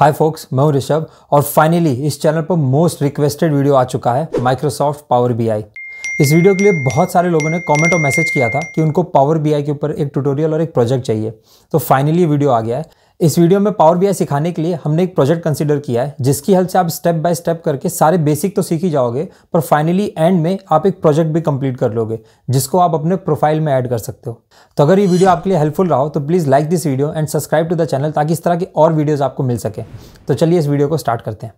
हाय focus मैं हूं ऋषभ और फाइनली इस चैनल पर मोस्ट रिक्वेस्टेड वीडियो आ चुका है माइक्रोसॉफ्ट पावर बी इस वीडियो के लिए बहुत सारे लोगों ने कमेंट और मैसेज किया था कि उनको पावर बी के ऊपर एक ट्यूटोरियल और एक प्रोजेक्ट चाहिए तो फाइनली वीडियो आ गया है इस वीडियो में पावर बी सिखाने के लिए हमने एक प्रोजेक्ट कंसिडर किया है जिसकी हेल्प से आप स्टेप बाय स्टेप करके सारे बेसिक तो सीख ही जाओगे पर फाइनली एंड में आप एक प्रोजेक्ट भी कंप्लीट कर लोगे जिसको आप अपने प्रोफाइल में ऐड कर सकते हो तो अगर ये वीडियो आपके लिए हेल्पफुल रहा हो तो please like this video and subscribe to the channel ताकि इस तरह की और वीडियोज़ आपको मिल सके तो चलिए इस वीडियो को स्टार्ट करते हैं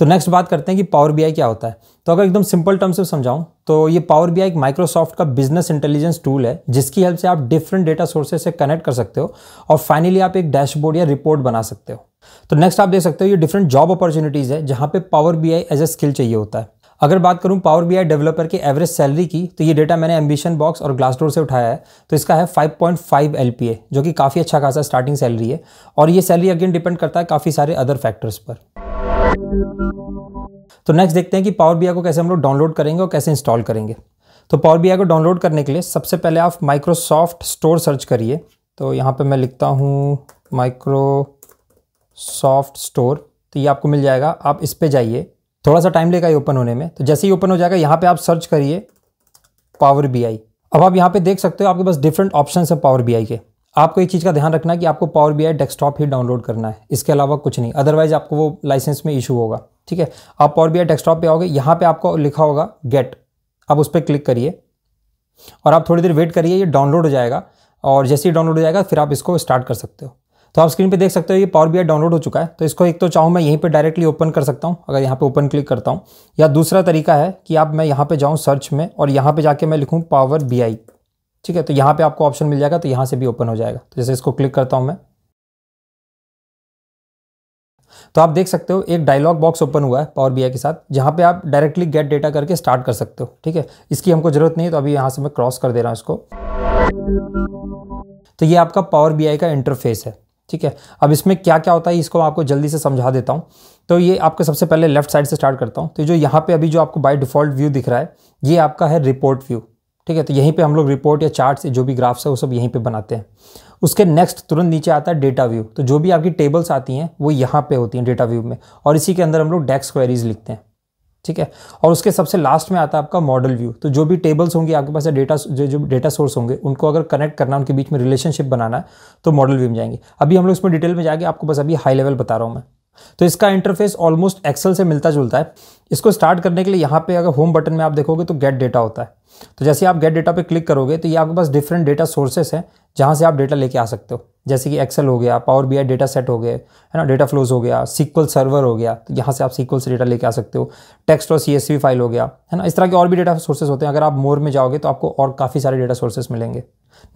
तो नेक्स्ट बात करते हैं कि पावर बी क्या होता है तो अगर एकदम सिंपल टर्म से समझाऊं तो ये पावर बी एक माइक्रोसॉफ्ट का बिजनेस इंटेलिजेंस टूल है जिसकी हेल्प से आप डिफरेंट डेटा सोर्सेज से कनेक्ट कर सकते हो और फाइनली आप एक डैशबोर्ड या रिपोर्ट बना सकते हो तो नेक्स्ट आप देख सकते हो ये डिफरेंट जॉब अपॉर्चुनिटीज़ है जहाँ पे power B as a skill चाहिए होता है अगर बात करूं पावर बी डेवलपर की एवरेज सैलरी की तो ये डेटा मैंने एम्बिशन बॉक्स और ग्लासडोर से उठाया है तो इसका है 5.5 पॉइंट जो कि काफ़ी अच्छा खासा स्टार्टिंग सैलरी है और ये सैलरी अगेन डिपेंड करता है काफ़ी सारे अदर फैक्टर्स पर तो नेक्स्ट देखते हैं कि पावर बी को कैसे हम लोग डाउनलोड करेंगे और कैसे इंस्टॉल करेंगे तो पावर बी को डाउनलोड करने के लिए सबसे पहले आप माइक्रोसॉफ्ट स्टोर सर्च करिए तो यहाँ पे मैं लिखता हूँ माइक्रोसॉफ्ट स्टोर तो ये आपको मिल जाएगा आप इस पर जाइए थोड़ा सा टाइम लेगा ये ओपन होने में तो जैसे ही ओपन हो जाएगा यहाँ पर आप सर्च करिए पावर बी अब आप यहाँ पर देख सकते हो आपके पास डिफरेंट ऑप्शन है पावर बी के आपको एक चीज़ का ध्यान रखना है कि आपको पावर बी आई डेस्कटॉप ही डाउनलोड करना है इसके अलावा कुछ नहीं अदरवाइज आपको वो लाइसेंस में इशू होगा ठीक है आप पावर बी आई डेस्कटॉप पर आओगे यहाँ पर आपको लिखा होगा गेट आप उस पर क्लिक करिए और आप थोड़ी देर वेट करिए ये डाउनलोड हो जाएगा और जैसे ही डाउनलोड हो जाएगा फिर आप इसको स्टार्ट कर सकते हो तो आप स्क्रीन पर देख सकते हो ये पावर बी डाउनलोड हो चुका है तो इसको एक तो चाहूँ मैं यहीं पर डायरेक्टली ओपन कर सकता हूँ अगर यहाँ पर ओपन क्लिक करता हूँ या दूसरा तरीका है कि आप मैं यहाँ पर जाऊँ सर्च में और यहाँ पर जाके मैं लिखूँ पावर बी ठीक है तो यहाँ पे आपको ऑप्शन मिल जाएगा तो यहाँ से भी ओपन हो जाएगा तो जैसे इसको क्लिक करता हूँ मैं तो आप देख सकते हो एक डायलॉग बॉक्स ओपन हुआ है पावर बी के साथ जहाँ पे आप डायरेक्टली गेट डेटा करके स्टार्ट कर सकते हो ठीक है इसकी हमको ज़रूरत नहीं है तो अभी यहाँ से मैं क्रॉस कर दे रहा हूँ इसको तो ये आपका पावर बी का इंटरफेस है ठीक है अब इसमें क्या क्या होता है इसको आपको जल्दी से समझा देता हूँ तो ये आपको सबसे पहले लेफ्ट साइड से स्टार्ट करता हूँ तो जो यहाँ पे अभी जो आपको बाय डिफ़ॉल्ट व्यू दिख रहा है ये आपका है रिपोर्ट व्यू ठीक है तो यहीं पे हम लोग रिपोर्ट या चार्ट जो भी ग्राफ्स है वो सब यहीं पे बनाते हैं उसके नेक्स्ट तुरंत नीचे आता है डेटा व्यू तो जो भी आपकी टेबल्स आती हैं वो यहाँ पे होती हैं डेटा व्यू में और इसी के अंदर हम लोग डेस्क क्वेरीज लिखते हैं ठीक है और उसके सबसे लास्ट में आता है आपका मॉडल व्यू तो जो भी टेबल्स होंगे आपके पास डेटा जो जो डेटा सोर्स होंगे उनको अगर कनेक्ट करना उनके बीच में रिलेशनशिप बनाना है तो मॉडल व्यू में जाएंगे अभी हम लोग इसमें डिटेल में जाएंगे आपको बस अभी हाई लेवल बता रहा हूँ मैं तो इसका इंटरफेस ऑलमोस्ट एक्सेल से मिलता जुलता है इसको स्टार्ट करने के लिए यहाँ पे अगर होम बटन में आप देखोगे तो गेट डेटा होता है तो जैसे आप गेट डेटा पे क्लिक करोगे तो ये आपके पास डिफरेंट डेटा सोर्सेस हैं जहाँ से आप डेटा लेके आ सकते हो जैसे कि एक्सेल हो गया power B I data set हो गए है ना डेटा फ्लोज हो गया सीक्वल सर्वर हो गया तो यहाँ से आप सीक्वल से डेटा लेके आ सकते हो टेक्स्ट और सी फाइल हो गया है ना इस तरह के और भी डेटा सोर्सेस होते हैं अगर आप मोर में जाओगे तो आपको और काफ़ी सारे डेटा सोर्सेस मिलेंगे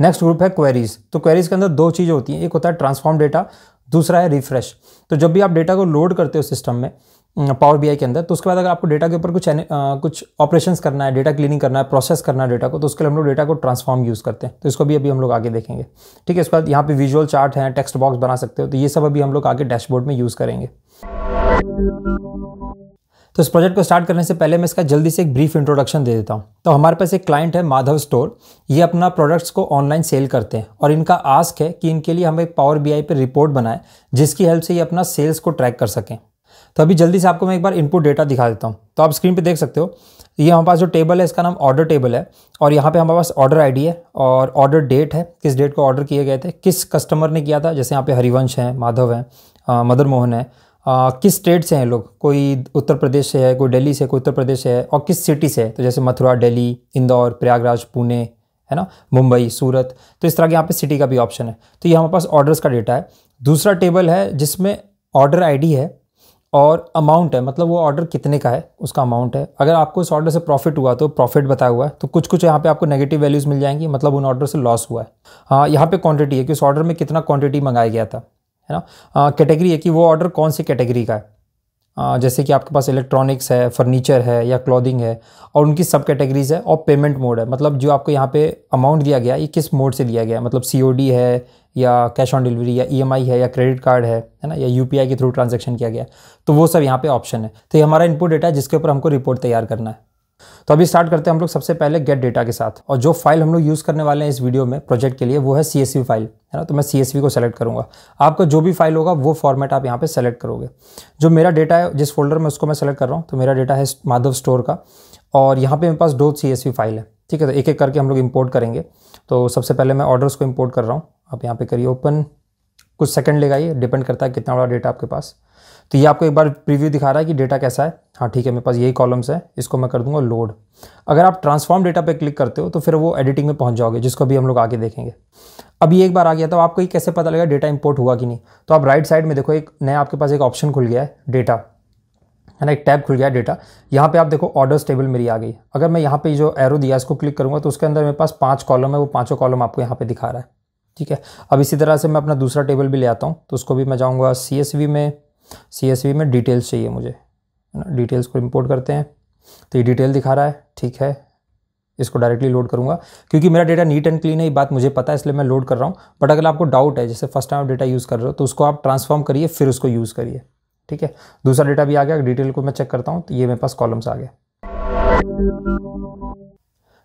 नेक्स्ट ग्रुप है क्वेरीज तो क्वेरीज के अंदर दो चीज़ होती हैं एक होता है ट्रांसफॉर्म डेटा दूसरा है रिफ्रेश तो जब भी आप डेटा को लोड करते हो सिस्टम में पावर बी के अंदर तो उसके बाद अगर आपको डेटा के ऊपर कुछ आ, कुछ ऑपरेशंस करना है डेटा क्लीनिंग करना है प्रोसेस करना है डेटा को तो उसके लिए हम लोग डेटा को ट्रांसफॉर्म यूज़ करते हैं तो इसको भी अभी हम लोग आगे देखेंगे ठीक है उसके बाद यहाँ पे विजुअल चार्ट हैं टेक्स्ट बॉक्स बना सकते हो तो ये सब अभी हम लोग आगे डैशबोर्ड में यूज़ करेंगे तो इस प्रोजेक्ट को स्टार्ट करने से पहले मैं इसका जल्दी से एक ब्रीफ इंट्रोडक्शन दे देता हूँ तो हमारे पास एक क्लाइंट है माधव स्टोर ये अपना प्रोडक्ट्स को ऑनलाइन सेल करते हैं और इनका आस्क है कि इनके लिए हम एक पावर बी आई पर रिपोर्ट बनाएं जिसकी हेल्प से ये अपना सेल्स को ट्रैक कर सकें तो अभी जल्दी से आपको मैं एक बार इनपुट डेटा दिखा देता हूँ तो आप स्क्रीन पर देख सकते हो ये हमारे पास जो टेबल है इसका नाम ऑर्डर टेबल है और यहाँ पे हमारे पास ऑर्डर आईडी है और ऑर्डर डेट है किस डेट को ऑर्डर किए गए थे किस कस्टमर ने किया था जैसे यहाँ पे हरिवंश हैं माधव हैं मदर मोहन है आ, किस स्टेट से हैं लोग कोई उत्तर प्रदेश से है कोई दिल्ली से कोई उत्तर प्रदेश से है और किस सिटी से है तो जैसे मथुरा दिल्ली इंदौर प्रयागराज पुणे है ना मुंबई सूरत तो इस तरह के यहाँ पे सिटी का भी ऑप्शन है तो ये हमारे पास ऑर्डर्स का डेटा है दूसरा टेबल है जिसमें ऑर्डर आईडी है और अमाउंट है मतलब वो ऑर्डर कितने का है उसका अमाउंट है अगर आपको इस ऑर्डर से प्रॉफिट हुआ तो प्रॉफिट बताया हुआ है तो कुछ कुछ यहाँ पे आपको नेगेटिव वैल्यूज़ मिल जाएंगी मतलब उन ऑर्डर से लॉस हुआ है हाँ यहाँ पे क्वांटिटी है कि उस ऑर्डर में कितना क्वांटिटी मंगाया गया था है ना कैटेगरी है कि वो ऑर्डर कौन से कैटेगरी का है आ, जैसे कि आपके पास इलेक्ट्रॉनिक्स है फर्नीचर है या क्लोदिंग है और उनकी सब कैटेगरीज है और पेमेंट मोड है मतलब जो आपको यहाँ पे अमाउंट दिया गया ये किस मोड से दिया गया मतलब सी है या कैश ऑन डिलीवरी या ई e है या क्रेडिट कार्ड है है ना या यू के थ्रू ट्रांजेक्शन किया गया तो वो सब यहाँ पे ऑप्शन है तो ये हमारा इनपुट डेटा है जिसके ऊपर हमको रिपोर्ट तैयार करना है तो अभी स्टार्ट करते हैं हम लोग सबसे पहले गेट डेटा के साथ और जो फाइल हम लोग यूज़ करने वाले हैं इस वीडियो में प्रोजेक्ट के लिए वो है सी फाइल है ना तो मैं सी को सेलेक्ट करूँगा आपका जो भी फाइल होगा वो फॉर्मेट आप यहाँ पे सेलेक्ट करोगे जो मेरा डेटा है जिस फोल्डर में उसको मैं सेलेक्ट कर रहा हूँ तो मेरा डेटा है माधव स्टोर का और यहाँ पर मेरे पास दो सी फाइल है ठीक है तो एक एक करके हम लोग इम्पोर्ट करेंगे तो सबसे पहले मैं ऑर्डर्स को इम्पोर्ट कर रहा हूँ आप यहाँ पर करिए ओपन कुछ सेकेंड लेगा ये डिपेंड करता है कितना बड़ा डेटा आपके पास तो ये आपको एक बार प्रीव्यू दिखा रहा है कि डेटा कैसा है हाँ ठीक है मेरे पास यही कॉलम्स है इसको मैं कर दूंगा लोड अगर आप ट्रांसफॉर्म डेटा पे क्लिक करते हो तो फिर वो एडिटिंग में पहुंच जाओगे जिसको भी हम लोग आगे देखेंगे अभी एक बार आ गया तो आपको ये कैसे पता लगा डेटा इंपोर्ट हुआ कि नहीं तो आप राइट साइड में देखो एक नया आपके पास एक ऑप्शन खुल गया है डेटा है ना एक टैब खुल गया डेटा यहाँ पे आप देखो ऑर्डर्स टेबल मेरी आ गई अगर मैं यहाँ पे जो एरो दिया इसको क्लिक करूँगा तो उसके अंदर मेरे पास पाँच कॉलम है वो पाँचों कॉलम आपको यहाँ पे दिखा रहा है ठीक है अब इसी तरह से मैं अपना दूसरा टेबल भी ले आता हूँ तो उसको भी मैं जाऊँगा सी में सी में डिटेल्स चाहिए मुझे है ना डिटेल्स को इम्पोर्ट करते हैं तो ये डिटेल दिखा रहा है ठीक है इसको डायरेक्टली लोड करूँगा क्योंकि मेरा डेटा नीट एंड क्लीन है ये बात मुझे पता है इसलिए मैं लोड कर रहा हूँ बट अगर आपको डाउट है जैसे फर्स्ट टाइम डेटा यूज़ कर रहे हो तो उसको आप ट्रांसफॉर्म करिए फिर उसको यूज़ करिए ठीक है दूसरा डेटा भी आ गया डिटेल को मैं चेक करता हूँ तो ये मेरे पास कॉलम्स आ गए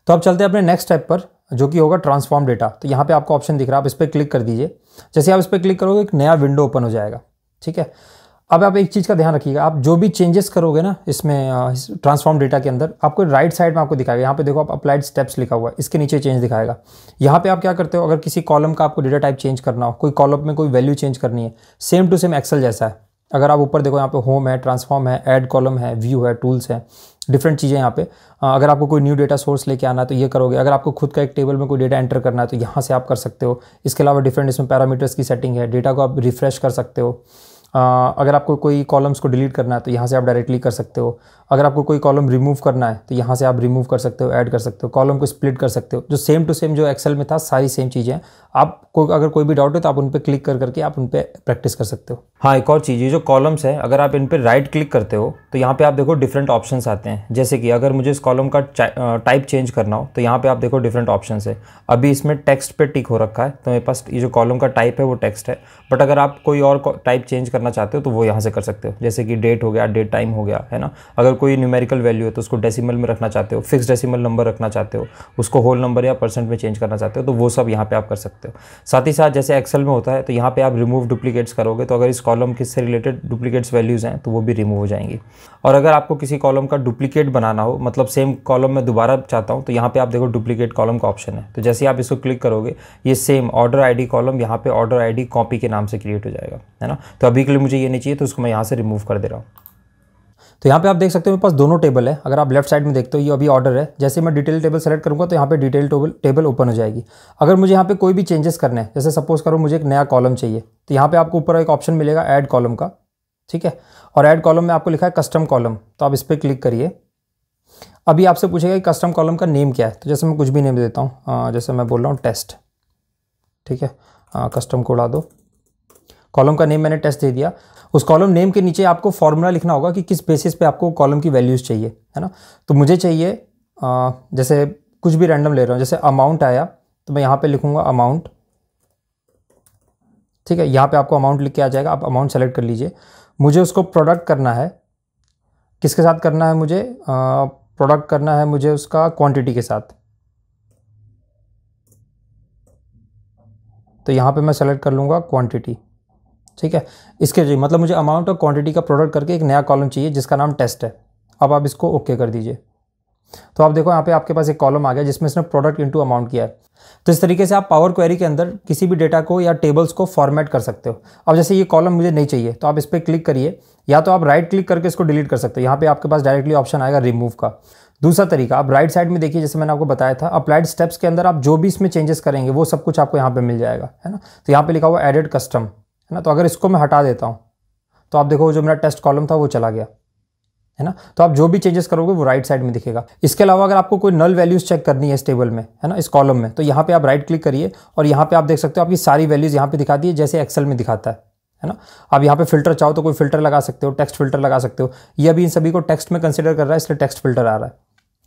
तो अब चलते हैं अपने नेक्स्ट स्टेप पर जो कि होगा ट्रांसफॉर्म डेटा तो यहाँ पे आपको ऑप्शन दिख रहा है आप इस पर क्लिक कर दीजिए जैसे आप इस पर क्लिक करोगे एक नया विंडो ओपन हो जाएगा ठीक है अब आप एक चीज़ का ध्यान रखिएगा आप जो भी चेंजेस करोगे ना इसमें ट्रांसफॉर्म डेटा के अंदर आपको राइट साइड में आपको दिखाएगा यहाँ पे देखो आप अप्लाइड स्टेप्स लिखा हुआ है इसके नीचे चेंज दिखाएगा यहाँ पे आप क्या करते हो अगर किसी कॉलम का आपको डेटा टाइप चेंज करना हो कोई कॉलम में कोई वैल्यू चेंज करनी है सेम टू सेम एक्सल जैसा है अगर आप ऊपर देखो यहाँ पे होम है ट्रांसफॉर्म है एड कॉलम है व्यू है टूल्स है डिफरेंट चीज़ें यहाँ पे अगर आपको कोई न्यू डेटा सोर्स लेके आना है तो ये करोगे अगर आपको खुद का एक टेबल में कोई डेटा एंटर करना है तो यहाँ से आप कर सकते हो इसके अलावा डिफरेंट इसमें पैरामीटर्स की सेटिंग है डेटा को आप रिफ्रेश कर सकते हो अगर आपको कोई कॉलम्स को डिलीट करना है तो यहाँ से आप डायरेक्टली कर सकते हो अगर आपको कोई कॉलम रिमूव करना है तो यहाँ से आप रिमूव कर सकते हो ऐड कर सकते हो कॉलम को स्प्लिट कर सकते हो जो सेम टू सेम जो एक्सेल में था सारी सेम चीज़ें हैं को अगर कोई भी डाउट है तो आप उन पर क्लिक कर करके आप उन पर प्रैक्टिस कर सकते हो हाँ एक और चीज़ ये जो कॉलम्स है अगर आप इन पर राइट क्लिक करते हो तो यहाँ पर आप देखो डिफरेंट ऑप्शन आते हैं जैसे कि अगर मुझे इस कॉलम का टाइप चेंज करना हो तो यहाँ पर आप देखो डिफरेंट ऑप्शन है अभी इसमें टेक्स्ट पर टिक हो रखा है तो मेरे पास ये जो कॉलम का टाइप है वो टेक्स्ट है बट अगर आप कोई और टाइप चेंज कर करना चाहते हो तो वो यहाँ से कर सकते हो जैसे कि डेट हो गया डेट टाइम हो गया है ना अगर कोई न्यूमेरिकल वैल्यू है तो उसको डेसिमल में रखना चाहते हो फिक्स डेसिमल नंबर रखना चाहते हो उसको होल नंबर या परसेंट में चेंज करना चाहते हो तो वो सब यहाँ पर आप कर सकते हो साथ ही साथ जैसे एक्सेल में होता है तो यहाँ पर आप रिमूव डुप्लीकेट्स करोगे तो अगर इस कॉलम किससे रिलेटेड डुप्लीकेट्स वैल्यूज़ हैं तो वो भी रिमूव हो जाएंगी और अगर आपको किसी कॉलम का डुप्लीकेट बनाना हो मतलब सेम कॉलम में दोबारा चाहता हूँ तो यहाँ पर आप देखो डुप्लीकेट कॉलम का ऑप्शन है तो जैसे आप इसको क्लिक करोगे ये सेम ऑर्डर आईडी कॉलम यहाँ पे ऑर्डर आईडी कॉपी के नाम से क्रिएट हो जाएगा है ना तो अभी बेसिकली मुझे ये नहीं चाहिए तो उसको मैं यहाँ से रिमूव कर दे रहा हूँ तो यहाँ पे आप देख सकते हो मेरे पास दोनों टेबल है अगर आप लेफ्ट साइड में देखते हो ये अभी ऑर्डर है जैसे मैं डिटेल टेबल सेलेक्ट करूँगा तो यहाँ पे डिटेल टेबल टेबल ओपन हो जाएगी अगर मुझे यहाँ पे कोई भी चेंजेस करने हैं जैसे सपोज करो मुझे एक नया कॉलम चाहिए तो यहाँ पे आपको ऊपर एक ऑप्शन मिलेगा ऐड कॉलम का ठीक है और ऐड कॉलम में आपको लिखा है कस्टम कॉलम तो आप इस पर क्लिक करिए अभी आपसे पूछेगा कि कस्टम कॉलम का नेम क्या है तो जैसे मैं कुछ भी नेम देता हूँ जैसे मैं बोल रहा हूँ टेस्ट ठीक है कस्टम को उड़ा दो कॉलम का नेम मैंने टेस्ट दे दिया उस कॉलम नेम के नीचे आपको फॉर्मूला लिखना होगा कि किस बेसिस पे आपको कॉलम की वैल्यूज़ चाहिए है ना तो मुझे चाहिए आ, जैसे कुछ भी रैंडम ले रहा हूँ जैसे अमाउंट आया तो मैं यहाँ पे लिखूँगा अमाउंट ठीक है यहाँ पे आपको अमाउंट लिख के आ जाएगा आप अमाउंट सेलेक्ट कर लीजिए मुझे उसको प्रोडक्ट करना है किसके साथ करना है मुझे प्रोडक्ट करना है मुझे उसका क्वांटिटी के साथ तो यहाँ पे मैं सेलेक्ट कर लूँगा क्वांटिटी ठीक है इसके जी मतलब मुझे अमाउंट और क्वांटिटी का प्रोडक्ट करके एक नया कॉलम चाहिए जिसका नाम टेस्ट है अब आप इसको ओके कर दीजिए तो आप देखो यहाँ पे आपके पास एक कॉलम आ गया जिसमें इसने प्रोडक्ट इनटू अमाउंट किया है तो इस तरीके से आप पावर क्वेरी के अंदर किसी भी डेटा को या टेबल्स को फॉर्मेट कर सकते हो अब जैसे ये कॉलम मुझे नहीं चाहिए तो आप इस पर क्लिक करिए या तो आप राइट क्लिक करके इसको डिलीट कर सकते हो यहाँ पे आपके पास डायरेक्टली ऑप्शन आएगा रिमूव का दूसरा तरीका आप राइट साइड में देखिए जैसे मैंने आपको बताया था अप्लाइड स्टेप्स के अंदर आप जो भी इसमें चेंजेस करेंगे वो सब कुछ आपको यहाँ पे मिल जाएगा है ना तो यहाँ पे लिखा हुआ एडेड कस्टम है ना तो अगर इसको मैं हटा देता हूँ तो आप देखो जो मेरा टेस्ट कॉलम था वो चला गया है ना तो आप जो भी चेंजेस करोगे वो राइट साइड में दिखेगा इसके अलावा अगर आपको कोई नल वैल्यूज़ चेक करनी है इस टेबल में है ना इस कॉलम में तो यहाँ पे आप राइट क्लिक करिए और यहाँ पे आप देख सकते हो आपकी सारी वैल्यूज़ यहाँ पे दिखाती है जैसे एक्सेल में दिखाता है है ना आप यहाँ पे फिल्टर चाहो तो कोई फिल्टर लगा सकते हो टेक्स्ट फिल्टर लगा सकते हो ये अभी इन सभी को टेक्स्ट में कंसिडर कर रहा है इसलिए टेक्स्ट फिल्टर आ रहा है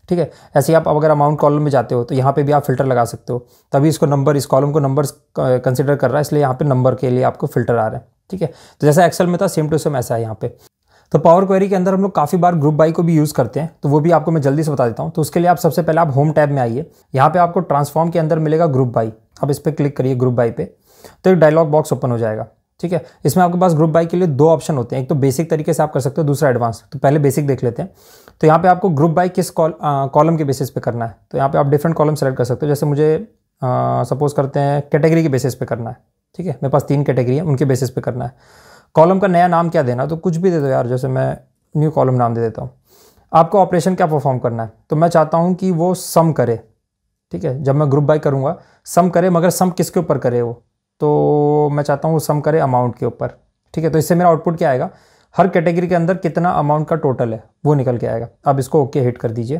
ठीक है ऐसे आप अगर अमाउंट कॉलम में जाते हो तो यहाँ पे भी आप फिल्टर लगा सकते हो तभी इसको नंबर इस कॉलम को नंबर कंसिडर कर रहा है इसलिए यहाँ पे नंबर के लिए आपको फिल्टर आ रहा है ठीक है तो जैसा एक्सेल में था सेम टू सेम ऐसा है यहाँ पे तो पावर क्वेरी के अंदर हम लोग काफ़ी बार ग्रुप बाई को भी यूज़ करते हैं तो वो भी आपको मैं जल्दी से बता देता हूँ तो उसके लिए आप सबसे पहले आप होम टैब में आइए यहाँ पे आपको ट्रांसफॉर्म के अंदर मिलेगा ग्रुप बाई आप इस पर क्लिक करिए ग्रुप बाई पे तो एक डायलॉग बॉक्स ओपन हो जाएगा ठीक है इसमें आपके पास ग्रुप बाई के लिए दो ऑप्शन होते हैं एक तो बेसिक तरीके से आप कर सकते हो दूसरा एडवांस तो पहले बेसिक देख लेते हैं तो यहाँ पे आपको ग्रुप बाई किस कॉलम के बेसिस पे करना है तो यहाँ पे आप डिफरेंट कॉलम सेलेक्ट कर सकते हो जैसे मुझे सपोज करते हैं कैटेगरी के बेसिस पे करना है ठीक है मेरे पास तीन कैटेगरी है उनके बेसिस पे करना है कॉलम का नया नाम क्या देना तो कुछ भी दे दो यार जैसे मैं न्यू कॉलम नाम दे देता हूँ आपको ऑपरेशन क्या परफॉर्म करना है तो मैं चाहता हूँ कि वो सम करे ठीक है जब मैं ग्रुप बाई करूँगा सम करे मगर सम किसके ऊपर करे वो तो मैं चाहता हूँ वो सम करे अमाउंट के ऊपर ठीक है तो इससे मेरा आउटपुट क्या आएगा हर कैटेगरी के अंदर कितना अमाउंट का टोटल है वो निकल के आएगा अब इसको ओके हिट कर दीजिए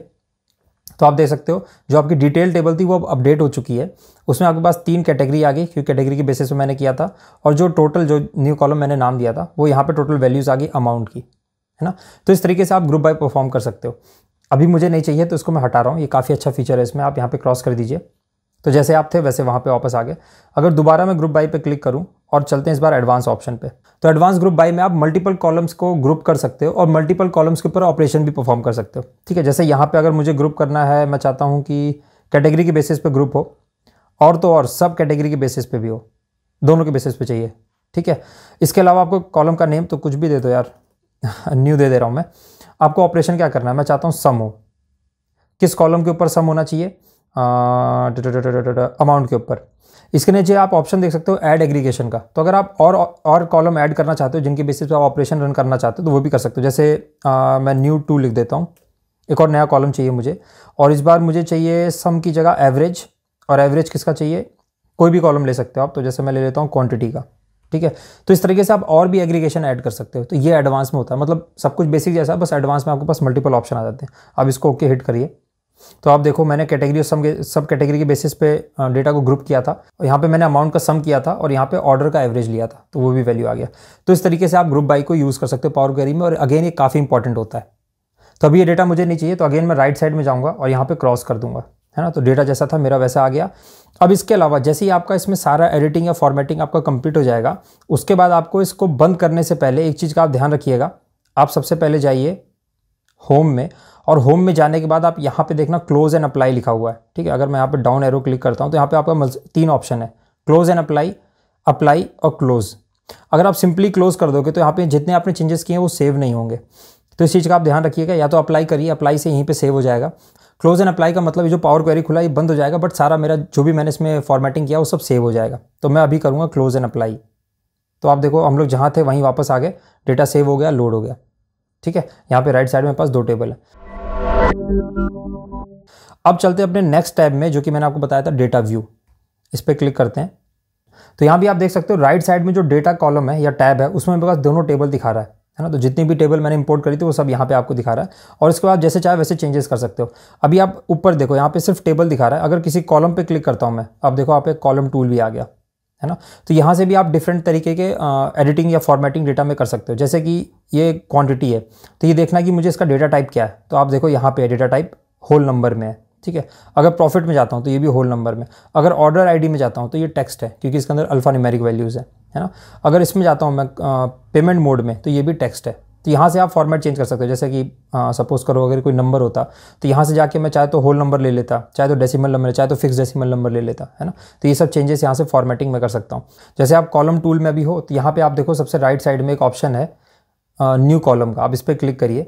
तो आप देख सकते हो जो आपकी डिटेल टेबल थी वो अब अपडेट हो चुकी है उसमें आपके पास तीन कैटेगरी आ गई क्योंकि कैटेगरी के बेसिस पे मैंने किया था और जो टोटल जो न्यू कॉलम मैंने नाम दिया था वो यहाँ पे टोटल वैल्यूज़ आ गई अमाउंट की है ना तो इस तरीके से आप ग्रुप बाय परफॉर्म कर सकते हो अभी मुझे नहीं चाहिए तो इसको मैं हटा रहा हूँ ये काफ़ी अच्छा फीचर है इसमें आप यहाँ पर क्रॉस कर दीजिए तो जैसे आप थे वैसे वहाँ पे वापस आ गए अगर दोबारा मैं ग्रुप बाई पे क्लिक करूँ और चलते हैं इस बार एडवांस ऑप्शन पे तो एडवांस ग्रुप बाई में आप मल्टीपल कॉलम्स को ग्रुप कर सकते हो और मल्टीपल कॉलम्स के ऊपर ऑपरेशन भी परफॉर्म कर सकते हो ठीक है जैसे यहाँ पर अगर मुझे ग्रुप करना है मैं चाहता हूँ कि कैटेगरी के बेसिस पर ग्रुप हो और तो और सब कैटेगरी के बेसिस पे भी हो दोनों के बेसिस पे चाहिए ठीक है इसके अलावा आपको कॉलम का नेम तो कुछ भी दे दो यार न्यू दे दे रहा हूँ मैं आपको ऑपरेशन क्या करना है मैं चाहता हूँ सम हो किस कॉलम के ऊपर सम होना चाहिए अमाउंट के ऊपर इसके नीचे आप ऑप्शन देख सकते हो ऐड एग्रीगेशन का तो अगर आप और और कॉलम ऐड करना चाहते हो जिनके बेसिस पर आप ऑपरेशन रन करना चाहते हो तो वो भी कर सकते हो जैसे आ, मैं न्यू टू लिख देता हूँ एक और नया कॉलम चाहिए मुझे और इस बार मुझे चाहिए सम की जगह एवरेज और एवरेज किसका चाहिए कोई भी कॉलम ले सकते हो आप तो जैसे मैं ले लेता हूँ क्वान्टिटी का ठीक है तो इस तरीके से आप और भी एग्रीगेशन ऐड कर सकते हो तो ये एडवांस में होता है मतलब सब कुछ बेसिक जैसा बस एडवांस में आपके पास मल्टीपल ऑप्शन आ जाते हैं आप इसको ओके हिट करिए तो आप देखो मैंने कैटेगरी और सम के सब कैटेगरी के बेसिस पे डेटा को ग्रुप किया था और यहाँ पे मैंने अमाउंट का सम किया था और यहाँ पे ऑर्डर का एवरेज लिया था तो वो भी वैल्यू आ गया तो इस तरीके से आप ग्रुप बाई को यूज़ कर सकते हो पावर क्वेरी में और अगेन ये काफ़ी इंपॉर्टेंट होता है तो अभी ये डेटा मुझे नहीं चाहिए तो अगेन मैं राइट साइड में जाऊँगा और यहाँ पर क्रॉस कर दूंगा है ना तो डेटा जैसा था मेरा वैसा आ गया अब इसके अलावा जैसे ही आपका इसमें सारा एडिटिंग या फॉर्मेटिंग आपका कंप्लीट हो जाएगा उसके बाद आपको इसको बंद करने से पहले एक चीज़ का आप ध्यान रखिएगा आप सबसे पहले जाइए होम में और होम में जाने के बाद आप यहाँ पे देखना क्लोज एंड अप्लाई लिखा हुआ है ठीक है अगर मैं यहाँ पे डाउन एरो क्लिक करता हूँ तो यहाँ पे आपका तीन ऑप्शन है क्लोज एंड अप्लाई अप्लाई और क्लोज अगर आप सिंपली क्लोज कर दोगे तो यहाँ पे जितने आपने चेंजेस किए हैं वो सेव नहीं होंगे तो इस चीज़ का आप ध्यान रखिएगा या तो अप्लाई करिए अप्लाई से यहीं पर सेव हो जाएगा क्लोज एंड अप्लाई का मतलब जो पावर क्वेरी खुला ये बंद हो जाएगा बट सारा मेरा जो भी मैंने इसमें फॉर्मेटिंग किया वो सब सेव हो जाएगा तो मैं अभी करूँगा क्लोज एंड अप्लाई तो आप देखो हम लोग जहाँ थे वहीं वापस आ गए डेटा सेव हो गया लोड हो गया ठीक है यहाँ पे राइट साइड में पास दो टेबल है अब चलते हैं अपने नेक्स्ट टैब में जो कि मैंने आपको बताया था डेटा व्यू इस पर क्लिक करते हैं तो यहाँ भी आप देख सकते हो राइट साइड में जो डेटा कॉलम है या टैब है उसमें मेरे पास दोनों टेबल दिखा रहा है है ना तो जितनी भी टेबल मैंने इंपोर्ट करी थी वो सब यहाँ पे आपको दिखा रहा है और इसके बाद जैसे चाहे वैसे चेंजेस कर सकते हो अभी आप ऊपर देखो यहाँ पे सिर्फ टेबल दिखा रहा है अगर किसी कॉलम पे क्लिक करता हूँ मैं अब देखो आप एक कॉलम टूल भी आ गया है ना तो यहाँ से भी आप डिफरेंट तरीके के एडिटिंग या फॉर्मेटिंग डेटा में कर सकते हो जैसे कि ये क्वांटिटी है तो ये देखना कि मुझे इसका डेटा टाइप क्या है तो आप देखो यहाँ पे डेटा टाइप होल नंबर में है ठीक है अगर प्रॉफिट में जाता हूँ तो ये भी होल नंबर में अगर ऑर्डर आईडी में जाता हूँ तो ये टेक्स्ट है क्योंकि इसके अंदर अल्फा न्यूमेरिक वैल्यूज़ है है ना अगर इसमें जाता हूँ मैं पेमेंट मोड में तो ये भी टेक्स्ट है तो यहाँ से आप फॉर्मेट चेंज कर सकते हो जैसे कि सपोज करो अगर कोई नंबर होता तो यहाँ से जाके मैं चाहे तो होल नंबर ले लेता चाहे तो डेसिमल नंबर चाहे तो फिक्स डेसिमल नंबर ले लेता है ना तो ये सब चेंजेस यहाँ से फॉर्मेटिंग में कर सकता हूँ जैसे आप कॉलम टूल में भी हो तो यहाँ पर आप देखो सबसे राइट साइड में एक ऑप्शन है न्यू कॉलम का आप इस पर क्लिक करिए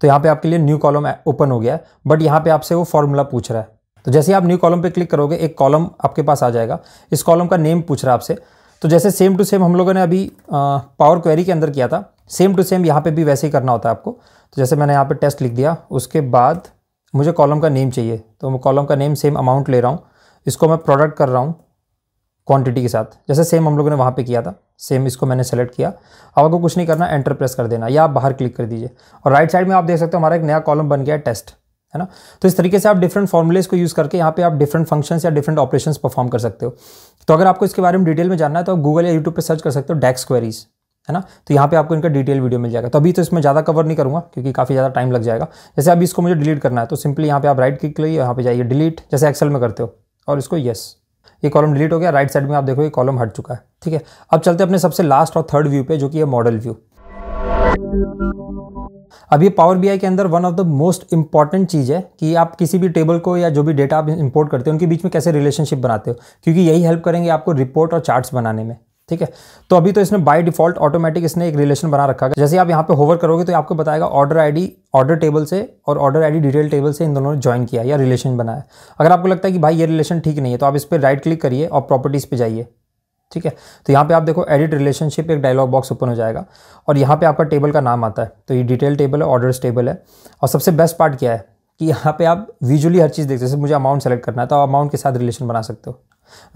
तो यहाँ पर आपके लिए न्यू कॉलम ओपन हो गया है बट यहाँ पर आपसे वो फॉर्मूला पूछ रहा है तो जैसे आप न्यू कॉलम पे क्लिक करोगे एक कॉलम आपके पास आ जाएगा इस कॉलम का नेम पूछ रहा है आपसे तो जैसे सेम टू सेम हम लोगों ने अभी पावर क्वेरी के अंदर किया था सेम टू सेम यहाँ पे भी वैसे ही करना होता है आपको तो जैसे मैंने यहाँ पे टेस्ट लिख दिया उसके बाद मुझे कॉलम का नेम चाहिए तो मैं कॉलम का नेम सेम अमाउंट ले रहा हूँ इसको मैं प्रोडक्ट कर रहा हूँ क्वांटिटी के साथ जैसे सेम हम लोगों ने वहाँ पे किया था सेम इसको मैंने सेलेक्ट किया अब आपको कुछ नहीं करना एंटर प्रेस कर देना या आप बाहर क्लिक कर दीजिए और राइट साइड में आप देख सकते हो हमारा एक नया कॉलम बन गया है टेस्ट है ना तो इस तरीके से आप डिफरेंट फॉर्मुलेज को यूज़ करके यहाँ पे आप डिफरेंट फंक्शंस या डिफरेंट ऑपरेशंस परफॉर्म कर सकते हो तो अगर आपको इसके बारे में डिटेल में जानना है तो आप गूगल या यूट्यूब पर सर्च कर सकते हो डैक्स क्वेरीज़ है ना तो यहाँ पे आपको इनका डिटेल वीडियो मिल जाएगा तो अभी तो इसमें ज़्यादा कवर नहीं करूँगा क्योंकि काफ़ी ज़्यादा टाइम लग जाएगा जैसे अभी इसको मुझे डिलीट करना है तो सिंपली यहाँ पे आप राइट क्लिक करिए यहाँ पे जाइए डिलीट जैसे एक्सेल में करते हो और इसको येस ये कॉलम डिलीट हो गया राइट साइड में आप देखो ये कॉलम हट चुका है ठीक है अब चलते अपने सबसे लास्ट और थर्ड व्यू पे जो कि है मॉडल व्यू अब ये पावर बी के अंदर one of the most important चीज़ है कि आप किसी भी टेबल को या जो भी डेटा आप इंपोर्ट करते हो उनके बीच में कैसे रिलेशनशिप बनाते हो क्योंकि यही हेल्प करेंगे आपको रिपोर्ट और चार्ट्स बनाने में ठीक है तो अभी तो इसने बाय डिफॉल्ट ऑटोमेटिक इसने एक रिलेशन बना रखा है जैसे आप यहाँ पे होवर करोगे तो आपको बताएगा ऑर्डर आईडी ऑर्डर टेबल से और ऑर्डर आईडी डिटेल टेबल से इन दोनों ने ज्वाइन किया या रिलेशन बनाया अगर आपको लगता है कि भाई ये रिलेशन ठीक नहीं है तो आप इस पर राइट क्लिक करिए और प्रॉपर्टीज़ पर जाइए ठीक है तो यहाँ पे आप देखो एडिट रिलेशनशिप एक डायलॉग बॉक्स ओपन हो जाएगा और यहाँ पे आपका टेबल का नाम आता है तो ये डिटेल टेबल है ऑर्डर्स टेबल है और सबसे बेस्ट पार्ट क्या है कि यहाँ पे आप विजुअली हर चीज़ देखते हो जैसे मुझे अमाउंट सेलेक्ट करना है तो आप अमाउंट के साथ रिलेशन बना सकते हो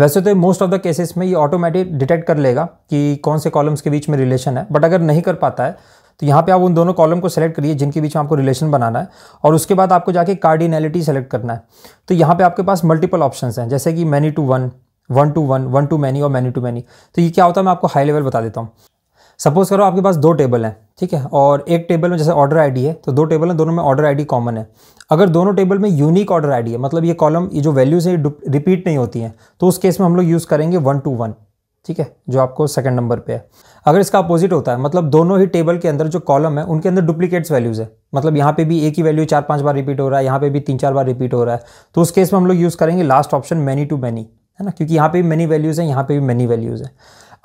वैसे तो मोस्ट ऑफ द केसेस में ये ऑटोमेटिक डिटेक्ट कर लेगा कि कौन से कॉलम्स के बीच में रिलेशन है बट अगर नहीं कर पाता है तो यहाँ पे आप उन दोनों कॉलम को सेलेक्ट करिए जिनके बीच में आपको रिलेशन बनाना है और उसके बाद आपको जाके कार्डिनैलिटी सेलेक्ट करना है तो यहाँ पे आपके पास मल्टीपल ऑप्शंस हैं जैसे कि many to one one to one one to many और मैनी टू मैनी तो ये क्या होता है मैं आपको हाई लेवल बता देता हूँ सपोज़ करो आपके पास दो टेबल हैं ठीक है और एक टेबल में जैसे ऑर्डर आईडी है तो दो टेबल हैं दोनों में ऑर्डर आईडी कॉमन है अगर दोनों टेबल में यूनिक ऑर्डर आईडी है मतलब ये कॉलम ये जो वैल्यूज़ है ये रिपीट नहीं होती हैं तो उस केस में हम लोग यूज़ करेंगे वन टू वन ठीक है जो आपको सेकंड नंबर पे है अगर इसका अपोजिट होता है मतलब दोनों ही टेबल के अंदर जो कॉलम है उनके अंदर डुप्लीकेट्स वैल्यूज़ है मतलब यहाँ पे भी एक ही वैल्यू चार पांच बार रिपीट हो रहा है यहाँ पे भी तीन चार बार रिपीट हो रहा है तो उस केस में हम लोग यूज़ करेंगे last option many to many है ना क्योंकि यहाँ पे भी मैनी वैल्यूज़ हैं यहाँ पे भी मैनी वैल्यूज़ हैं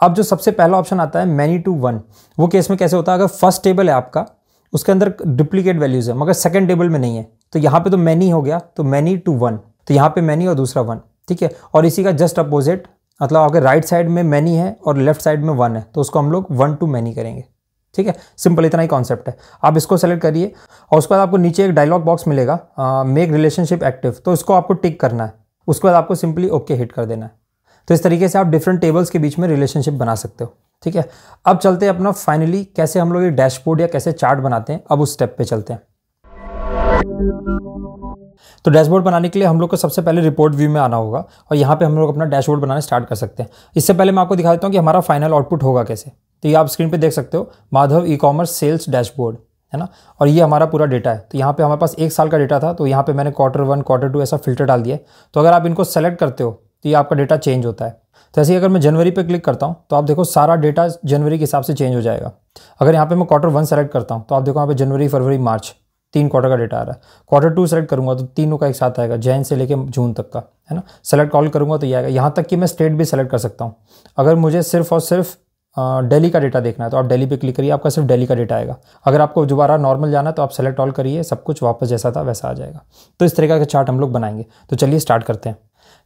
अब जो सबसे पहला ऑप्शन आता है मैनी टू वन वो केस में कैसे होता है अगर फर्स्ट टेबल है आपका उसके अंदर डुप्लीकेट वैल्यूज़ है मगर सेकेंड टेबल में नहीं है तो यहाँ पर तो मैनी हो गया तो मैनी टू वन तो यहाँ पर मैनी और दूसरा वन ठीक है और इसी का जस्ट अपोजिट मतलब अगर राइट साइड में मैनी है और लेफ्ट साइड में वन है तो उसको हम लोग वन टू मैनी करेंगे ठीक है सिंपल इतना ही कॉन्सेप्ट है आप इसको सेलेक्ट करिए और उसके बाद आपको नीचे एक डायलॉग बॉक्स मिलेगा मेक रिलेशनशिप एक्टिव तो इसको आपको टिक करना है उसके बाद आपको सिंपली ओके हिट कर देना है तो इस तरीके से आप डिफरेंट टेबल्स के बीच में रिलेशनशिप बना सकते हो ठीक है अब चलते हैं अपना फाइनली कैसे हम लोग ये डैशबोर्ड या कैसे चार्ट बनाते हैं अब उस स्टेप पे चलते हैं तो डैशबोर्ड बनाने के लिए हम लोग को सबसे पहले रिपोर्ट व्यू में आना होगा और यहाँ पे हम लोग अपना डैशबोर्ड बनाना स्टार्ट कर सकते हैं इससे पहले मैं आपको दिखा देता हूँ कि हमारा फाइनल आउटपुट होगा कैसे तो ये आप स्क्रीन पे देख सकते हो Madhav e commerce sales dashboard है ना और ये हमारा पूरा डेटा है तो यहाँ पे हमारे पास एक साल का डेटा था तो यहाँ पे मैंने क्वार्टर वन क्वार्टर टू ऐसा फिल्टर डाल दिया तो अगर आप इनको सेलेक्ट करते हो तो ये आपका डेटा चेंज होता है तो ऐसे ही अगर मैं जनवरी पे क्लिक करता हूँ तो आप देखो सारा डेटा जनवरी के हिसाब से चेंज हो जाएगा अगर यहाँ पे मैं क्वार्टर वन सेलेक्ट करता हूँ तो आप देखो यहाँ पे जनवरी फरवरी मार्च तीन क्वार्टर का डेटा आ रहा है क्वार्टर टू सेलेक्ट करूँगा तो तीनों का एक साथ आएगा जैन से लेके जून तक का है ना सेलेक्ट कॉल करूँगा तो ये आएगा यहाँ तक कि मैं स्टेट भी सेलेक्ट कर सकता हूँ अगर मुझे सिर्फ और सिर्फ डेली का डेटा देखना है तो आप डेली पे क्लिक करिए आपका सिर्फ डेली का डेटा आएगा अगर आपको दोबारा नॉर्मल जाना है तो आप सेलेक्ट ऑल करिए सब कुछ वापस जैसा था वैसा आ जाएगा तो इस तरीका का चार्ट हम लोग बनाएंगे तो चलिए स्टार्ट करते हैं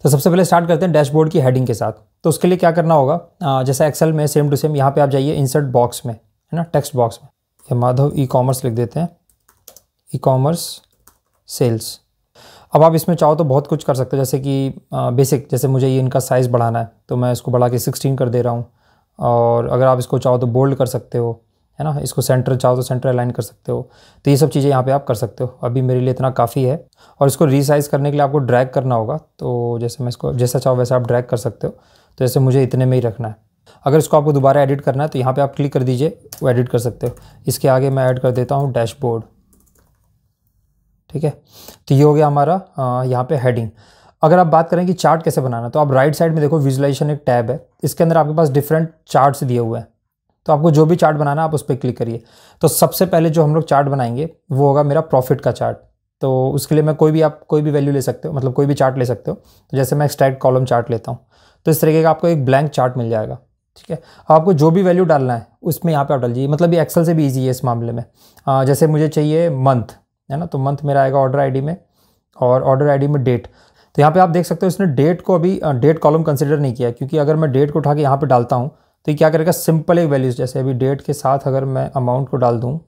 तो सबसे पहले स्टार्ट करते हैं डैशबोर्ड की हेडिंग के साथ तो उसके लिए क्या करना होगा जैसा एक्सेल में सेम टू सेम यहाँ पर आप जाइए इंसर्ट बॉक्स में है ना टेक्स्ट बॉक्स में या माधव ई कॉमर्स लिख देते हैं ई कॉमर्स सेल्स अब आप इसमें चाहो तो बहुत कुछ कर सकते हो जैसे कि बेसिक जैसे मुझे ये इनका साइज़ बढ़ाना है तो मैं इसको बढ़ा के सिक्सटीन कर दे रहा हूँ और अगर आप इसको चाहो तो बोल्ड कर सकते हो है ना इसको सेंटर चाहो तो सेंटर अलाइन कर सकते हो तो ये सब चीज़ें यहाँ पे आप कर सकते हो अभी मेरे लिए इतना काफ़ी है और इसको रीसाइज करने के लिए आपको ड्रैग करना होगा तो जैसे मैं इसको जैसा चाहो वैसा आप ड्रैग कर सकते हो तो जैसे मुझे इतने में ही रखना है अगर इसको आपको दोबारा एडिट करना है तो यहाँ पर आप क्लिक कर दीजिए वो एडिट कर सकते हो इसके आगे मैं ऐड कर देता हूँ डैशबोर्ड ठीक है तो ये हो गया हमारा यहाँ पर हेडिंग अगर आप बात करें कि चार्ट कैसे बनाना तो आप राइट साइड में देखो विजुलाइजेशन एक टैब है इसके अंदर आपके पास डिफरेंट चार्ट्स दिए हुए हैं तो आपको जो भी चार्ट बनाना आप उस पर क्लिक करिए तो सबसे पहले जो हम लोग चार्ट बनाएंगे वो होगा मेरा प्रॉफिट का चार्ट तो उसके लिए मैं कोई भी आप कोई भी वैल्यू ले सकते हो मतलब कोई भी चार्ट ले सकते हो तो जैसे मैं एक्सट्रैक्ट कॉलम चार्ट लेता हूँ तो इस तरीके का आपको एक ब्लैंक चार्ट मिल जाएगा ठीक है अब आपको जो भी वैल्यू डालना है उसमें यहाँ पे आप डाल दीजिए मतलब ये एक्सल से भी ईजी है इस मामले में जैसे मुझे चाहिए मंथ है ना तो मंथ मेरा आएगा ऑर्डर आई में और ऑर्डर आई में डेट तो यहाँ पे आप देख सकते हो इसने डेट को अभी डेट कॉलम कंसिडर नहीं किया क्योंकि अगर मैं डेट को उठा के यहाँ पर डालता हूँ तो ये क्या करेगा सिंपल एक वैल्यूज जैसे अभी डेट के साथ अगर मैं अमाउंट को डाल दूँ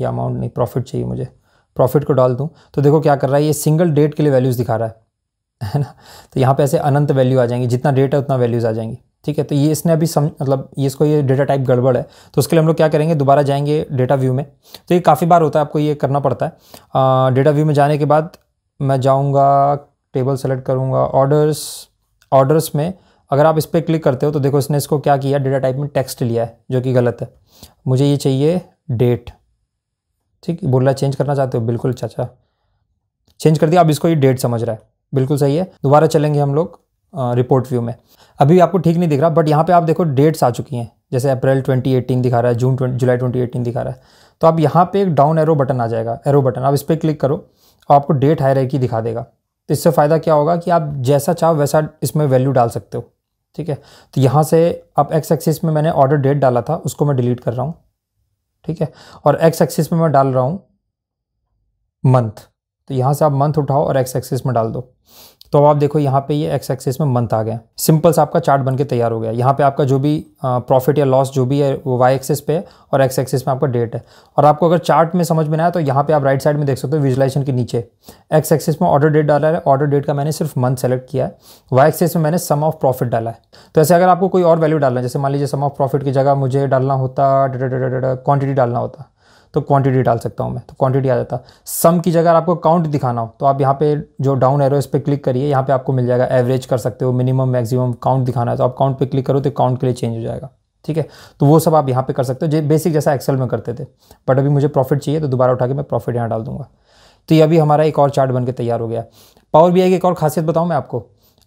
या अमाउंट नहीं प्रॉफिट चाहिए मुझे प्रॉफिट को डाल दूँ तो देखो क्या कर रहा है ये सिंगल डेट के लिए वैल्यूज़ दिखा रहा है है ना तो यहाँ पे ऐसे अनंत वैल्यू आ जाएंगी जितना डेट है उतना वैल्यूज़ आ जाएंगी ठीक है तो ये इसने अभी सम मतलब ये इसको ये डेटा टाइप गड़बड़ है तो उसके लिए हम लोग क्या करेंगे दोबारा जाएंगे डेटा व्यू में तो ये काफ़ी बार होता है आपको ये करना पड़ता है डेटा व्यू में जाने के बाद मैं जाऊँगा टेबल सेलेक्ट करूँगा ऑर्डर्स ऑर्डर्स में अगर आप इस पर क्लिक करते हो तो देखो इसने इसको क्या किया डेटा टाइप में टेक्स्ट लिया है जो कि गलत है मुझे ये चाहिए डेट ठीक बोल रहा है चेंज करना चाहते हो बिल्कुल चाचा चेंज कर दिया अब इसको ये डेट समझ रहा है बिल्कुल सही है दोबारा चलेंगे हम लोग रिपोर्ट व्यू में अभी आपको ठीक नहीं दिख रहा बट यहाँ पर आप देखो डेट्स आ चुकी हैं जैसे अप्रैल 2018 दिखा रहा है जून जुलाई 2018 दिखा रहा है तो आप यहाँ पे एक डाउन एरो बटन आ जाएगा एरो बटन आप इस पर क्लिक करो और आपको डेट हाई की दिखा देगा तो इससे फ़ायदा क्या होगा कि आप जैसा चाहो वैसा इसमें वैल्यू डाल सकते हो ठीक है तो यहाँ से अब एक्स एक्सिस में मैंने ऑर्डर डेट डाला था उसको मैं डिलीट कर रहा हूँ ठीक है और एक्स एक्सिस में मैं डाल रहा हूँ मंथ तो यहाँ से आप मंथ उठाओ और एक्स एक्सिस में डाल दो तो अब आप देखो यहाँ पे ये एक्स एक्सेस में मंथ आ गया सिंपल सा आपका चार्ट बनके तैयार हो गया यहाँ पे आपका जो भी प्रॉफिट या लॉस जो भी है वो वाई एक्सेस पे है और एक्स एक्सेस में आपका डेट है और आपको अगर चार्ट में समझ में आया तो यहाँ पे आप राइट साइड में देख सकते हो विजुलाइजेशन के नीचे एक्स एक्सेस में ऑर्डर डेट डाला है ऑर्डर डेट का मैंने सिर्फ मंथ सेलेक्ट किया है वाई एक्सेस में मैंने सम ऑफ प्रॉफिट डाला है तो ऐसे अगर आपको कोई और वैल्यू डालना है जैसे मान लीजिए सम ऑफ प्रॉफिट की जगह मुझे डालना होता क्वान्टिटी डालना होता तो क्वांटिटी डाल सकता हूँ मैं तो क्वांटिटी आ जाता सम की जगह आपको काउंट दिखाना हो तो आप यहाँ पे जो डाउन एरो इस पर क्लिक करिए यहाँ पे आपको मिल जाएगा एवरेज कर सकते हो मिनिमम मैक्सिमम काउंट दिखाना है तो आप काउंट पे क्लिक करो तो काउंट के लिए चेंज हो जाएगा ठीक है तो वो सब आप यहाँ पर कर सकते हो जो बेसिक जैसा एक्सेल में करते थे बट अभी मुझे प्रॉफिट चाहिए तो दोबारा उठा के मैं प्रॉफिट यहाँ डाल दूंगा तो ये अभी हमारा एक और चार्ट बन तैयार हो गया पावर बी आई की एक और खासियत बताऊँ मैं आपको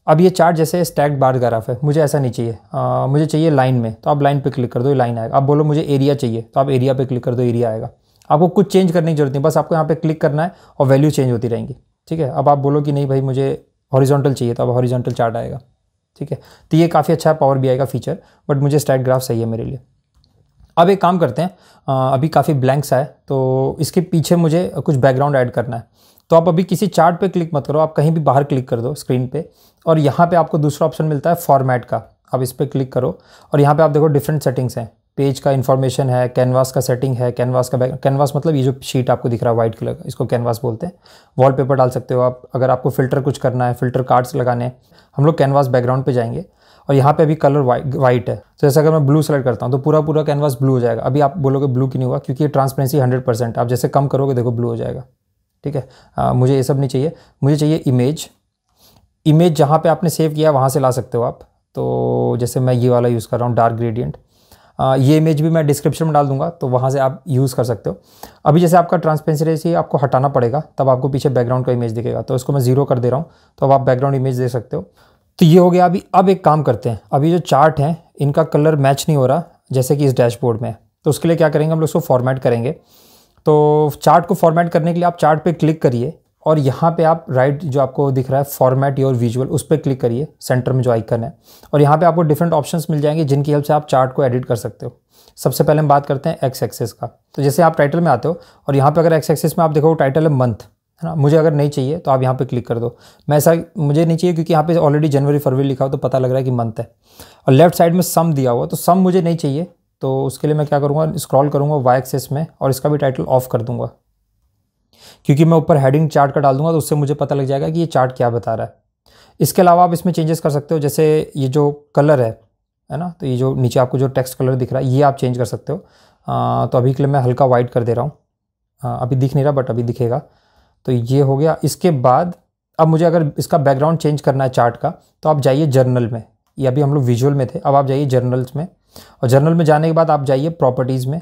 अब ये चार्ट जैसे स्टैक्ड बार ग्राफ है मुझे ऐसा नहीं चाहिए आ, मुझे चाहिए लाइन में तो आप लाइन पे क्लिक कर दो लाइन आएगा आप बोलो मुझे एरिया चाहिए तो आप एरिया पे क्लिक कर दो एरिया आएगा आपको कुछ चेंज करने की जरूरत नहीं बस आपको यहाँ पे क्लिक करना है और वैल्यू चेंज होती रहेंगी ठीक है अब आप बोलो कि नहीं भाई मुझे हॉरिजॉन्टल चाहिए तो अब हॉरिजॉन्टल चार्ट आएगा ठीक है तो ये काफ़ी अच्छा पावर भी आएगा फीचर बट मुझे स्टैक ग्राफ सही है मेरे लिए अब एक काम करते हैं अभी काफ़ी ब्लैंक्स है तो इसके पीछे मुझे कुछ बैकग्राउंड ऐड करना है तो आप अभी किसी चार्ट पे क्लिक मत करो आप कहीं भी बाहर क्लिक कर दो स्क्रीन पे और यहाँ पे आपको दूसरा ऑप्शन मिलता है फॉर्मेट का आप इस पर क्लिक करो और यहाँ पे आप देखो डिफरेंट सेटिंग्स हैं पेज का इन्फॉर्मेशन है कैनवास का सेटिंग है कैनवास का बैक कैनवास मतलब ये जो शीट आपको दिख रहा है वाइट कलर का इसको कैनवास बोलते हैं वॉलपेपर डाल सकते हो आप अगर आपको फ़िल्टर कुछ करना है फ़िल्टर कार्ड्स लगाने हैं हम लोग कैनवास बैकग्राउंड पे जाएंगे और यहाँ पे अभी कलर वाइट वाइट है तो जैसे अगर मैं ब्लू सेलेक्ट करता हूँ तो पूरा पूरा कैनवास ब्लू हो जाएगा अभी आप बोलोगे ब्लू क्यों नहीं हुआ क्योंकि ये ट्रांसपेरेंसी हंड्रेड परसेंट आप जैसे कम करोगे देखो ब्लू हो जाएगा ठीक है आ, मुझे ये सब नहीं चाहिए मुझे चाहिए इमेज इमेज जहाँ पे आपने सेव किया वहाँ से ला सकते हो आप तो जैसे मैं ये वाला यूज़ कर रहा हूँ डार्क ग्रेडियंट ये इमेज भी मैं डिस्क्रिप्शन में डाल दूंगा तो वहाँ से आप यूज़ कर सकते हो अभी जैसे आपका ट्रांसपेरेंसी आपको हटाना पड़ेगा तब आपको पीछे बैकग्राउंड का इमेज दिखेगा तो इसको मैं ज़ीरो कर दे रहा हूँ तो अब आप बैकग्राउंड इमेज दे सकते हो तो ये हो गया अभी अब एक काम करते हैं अभी जो चार्ट हैं इनका कलर मैच नहीं हो रहा जैसे कि इस डैशबोर्ड में तो उसके लिए क्या करेंगे हम लोग इसको फॉर्मेट करेंगे तो चार्ट को फॉर्मेट करने के लिए आप चार्ट पे क्लिक करिए और यहाँ पे आप राइट जो आपको दिख रहा है फॉर्मेट योर विजुअल उस पर क्लिक करिए सेंटर में जो आइकन है और यहाँ पे आपको डिफरेंट ऑप्शंस मिल जाएंगे जिनकी हेल्प से आप चार्ट को एडिट कर सकते हो सबसे पहले हम बात करते हैं एक्स एक्सेस का तो जैसे आप टाइटल में आते हो और यहाँ पे अगर एक्स एक्सेस में आप देखो टाइटल है मंथ है ना मुझे अगर नहीं चाहिए तो आप यहाँ पे क्लिक कर दो मैं ऐसा मुझे नहीं चाहिए क्योंकि यहाँ पे ऑलरेडी जनवरी फरवरी लिखा हो तो पता लग रहा है कि मंथ है और लेफ्ट साइड में सम दिया हुआ तो सम मुझे नहीं चाहिए तो उसके लिए मैं क्या करूँगा स्क्रॉल करूँगा वाई एक्सेस में और इसका भी टाइटल ऑफ कर दूँगा क्योंकि मैं ऊपर हेडिंग चार्ट का डाल दूंगा तो उससे मुझे पता लग जाएगा कि ये चार्ट क्या बता रहा है इसके अलावा आप इसमें चेंजेस कर सकते हो जैसे ये जो कलर है है ना तो ये जो नीचे आपको जो टेक्स्ट कलर दिख रहा है ये आप चेंज कर सकते हो आ, तो अभी के लिए मैं हल्का वाइट कर दे रहा हूँ अभी दिख नहीं रहा बट अभी दिखेगा तो ये हो गया इसके बाद अब मुझे अगर इसका बैकग्राउंड चेंज करना है चार्ट का तो आप जाइए जर्नल में ये अभी हम लोग विजुअल में थे अब आप जाइए जर्नल्स में और जर्नल में जाने के बाद आप जाइए प्रॉपर्टीज़ में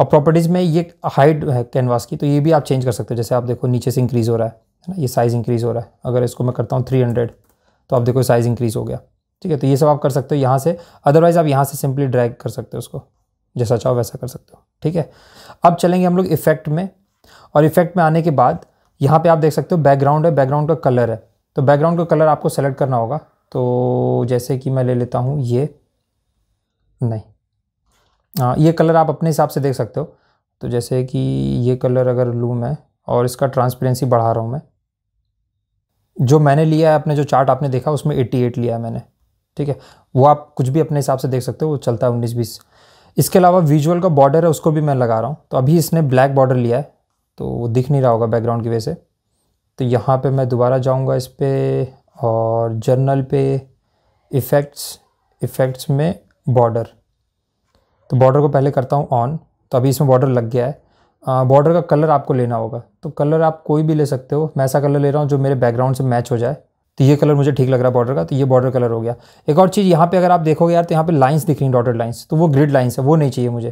और प्रॉपर्टीज़ में ये हाइट है कैनवास की तो ये भी आप चेंज कर सकते हो जैसे आप देखो नीचे से इंक्रीज़ हो रहा है ना ये साइज़ इंक्रीज़ हो रहा है अगर इसको मैं करता हूँ थ्री हंड्रेड तो आप देखो साइज़ इंक्रीज़ हो गया ठीक है तो ये सब आप कर सकते हो यहाँ से अदरवाइज़ आप यहाँ से सिंपली ड्रैग कर सकते हो उसको जैसा चाहो वैसा कर सकते हो ठीक है अब चलेंगे हम लोग इफेक्ट में और इफेक्ट में आने के बाद यहाँ पे आप देख सकते हो बैकग्राउंड है बैकग्राउंड का कलर है तो बैकग्राउंड का कलर आपको सेलेक्ट करना होगा तो जैसे कि मैं ले लेता हूँ ये नहीं हाँ ये कलर आप अपने हिसाब से देख सकते हो तो जैसे कि ये कलर अगर लूँ मैं और इसका ट्रांसपेरेंसी बढ़ा रहा हूँ मैं जो मैंने लिया है अपने जो चार्ट आपने देखा उसमें 88 लिया है मैंने ठीक है वो आप कुछ भी अपने हिसाब से देख सकते हो वो चलता है उन्नीस बीस इसके अलावा विजुअल का बॉर्डर है उसको भी मैं लगा रहा हूँ तो अभी इसने ब्लैक बॉर्डर लिया है तो वो दिख नहीं रहा होगा बैकग्राउंड की वजह से तो यहाँ पर मैं दोबारा जाऊँगा इस पर और जर्नल पे इफ़ेक्ट्स इफ़ेक्ट्स में बॉर्डर तो बॉर्डर को पहले करता हूँ ऑन तो अभी इसमें बॉर्डर लग गया है बॉर्डर का कलर आपको लेना होगा तो कलर आप कोई भी ले सकते हो मैं ऐसा कलर ले रहा हूँ जो मेरे बैकग्राउंड से मैच हो जाए तो ये कलर मुझे ठीक लग रहा है बॉर्डर का तो ये बॉर्डर कलर हो गया एक और चीज़ यहाँ पे अगर आप देखोगे यार तो यहाँ पे लाइंस दिख रही हैं डॉटेड लाइंस तो वो ग्रिड लाइंस है वो नहीं चाहिए मुझे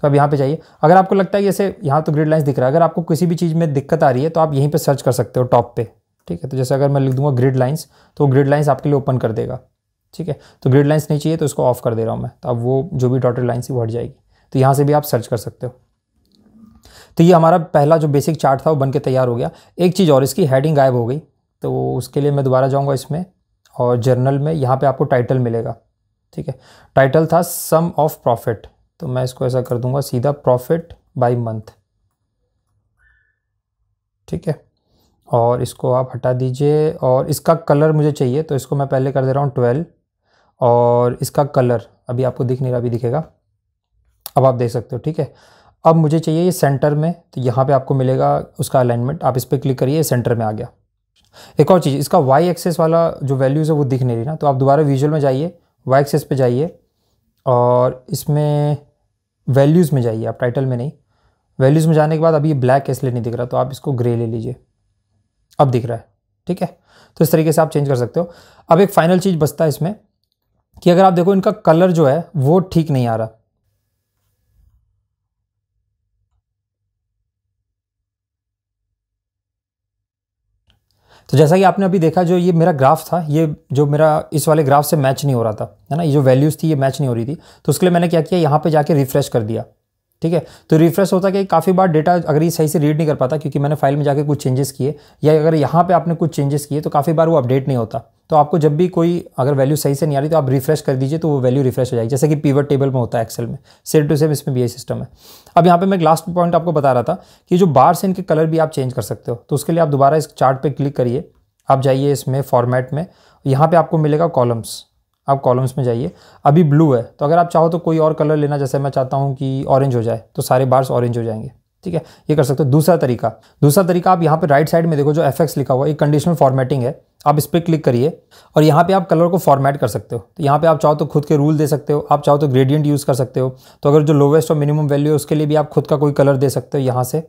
तो अब यहाँ पे चाहिए अगर आपको लगता है जैसे यहाँ तो ग्रिड लाइंस दिख रहा है अगर आपको किसी भी चीज़ में दिक्कत आ रही है तो आप यहीं पर सर्च कर सकते हो टॉप पर ठीक है तो जैसे अगर मैं लिख दूँगा ग्रिड लाइन्स तो ग्रिड लाइन्स आपके लिए ओपन कर देगा ठीक है तो ग्रिड लाइन्स नहीं चाहिए तो इसको ऑफ कर दे रहा हूँ मैं तो अब वो जो भी डॉटेड लाइन्स थी वो हट जाएगी तो यहाँ से भी आप सर्च कर सकते हो तो ये हमारा पहला जो बेसिक चार्ट था वो बन के तैयार हो गया एक चीज़ और इसकी हेडिंग गायब हो गई तो उसके लिए मैं दोबारा जाऊँगा इसमें और जर्नल में यहाँ पर आपको टाइटल मिलेगा ठीक है टाइटल था सम ऑफ प्रॉफिट तो मैं इसको ऐसा कर दूंगा सीधा प्रॉफिट बाय मंथ ठीक है और इसको आप हटा दीजिए और इसका कलर मुझे चाहिए तो इसको मैं पहले कर दे रहा हूँ ट्वेल्व और इसका कलर अभी आपको दिख नहीं रहा अभी दिखेगा अब आप देख सकते हो ठीक है अब मुझे चाहिए ये सेंटर में तो यहाँ पे आपको मिलेगा उसका अलाइनमेंट आप इस पर क्लिक करिए सेंटर में आ गया एक और चीज़ इसका वाई एक्सेस वाला जो वैल्यूज़ है वो दिख नहीं रही ना तो आप दोबारा विजुअल में जाइए वाई एक्सेस पे जाइए और इसमें वैल्यूज़ में जाइए आप टाइटल में नहीं वैल्यूज़ में जाने के बाद अभी ये ब्लैक इसलिए नहीं दिख रहा तो आप इसको ग्रे ले लीजिए अब दिख रहा है ठीक है तो इस तरीके से आप चेंज कर सकते हो अब एक फाइनल चीज़ बचता है इसमें कि अगर आप देखो इनका कलर जो है वो ठीक नहीं आ रहा तो जैसा कि आपने अभी देखा जो ये मेरा ग्राफ था ये जो मेरा इस वाले ग्राफ से मैच नहीं हो रहा था है ना ये जो वैल्यूज़ थी ये मैच नहीं हो रही थी तो उसके लिए मैंने क्या किया यहाँ पे जाके रिफ्रेश कर दिया ठीक है तो रिफ्रेश होता है कि काफ़ी बार डेटा अगर ये सही से रीड नहीं कर पाता क्योंकि मैंने फाइल में जाके कुछ चेंजेस किए या अगर यहाँ पे आपने कुछ चेंजेस किए तो काफ़ी बार वो अपडेट नहीं होता तो आपको जब भी कोई अगर वैल्यू सही से नहीं आ रही तो आप रिफ्रेश कर दीजिए तो वो वैल्यू रिफ्रेश हो जाएगी जैसे कि पीवर टेबल में होता है एक्सेल में सेम टू सेम इसमें भी यही सिस्टम है अब यहाँ पे मैं लास्ट पॉइंट आपको बता रहा था कि जो बार से इनके कलर भी आप चेंज कर सकते हो तो उसके लिए आप दोबारा इस चार्ट क्लिक करिए आप जाइए इसमें फॉर्मेट में यहाँ पर आपको मिलेगा कॉलम्स आप कॉलम्स में जाइए अभी ब्लू है तो अगर आप चाहो तो कोई और कलर लेना जैसे मैं चाहता हूँ कि ऑरेंज हो जाए तो सारे बार्स ऑरेंज हो जाएंगे ठीक है ये कर सकते हो दूसरा तरीका दूसरा तरीका आप यहाँ पे राइट साइड में देखो जो एफ लिखा हुआ है एक कंडीशनल फॉर्मेटिंग है आप इस पर क्लिक करिए और यहाँ पे आप कलर को फॉर्मेट कर सकते हो तो यहाँ पे आप चाहो तो खुद के रूल दे सकते हो आप चाहो तो ग्रेडियंट यूज़ कर सकते हो तो अगर जो लोवेस्ट और मिनिमम वैल्यू है उसके लिए भी आप खुद का कोई कलर दे सकते हो यहाँ से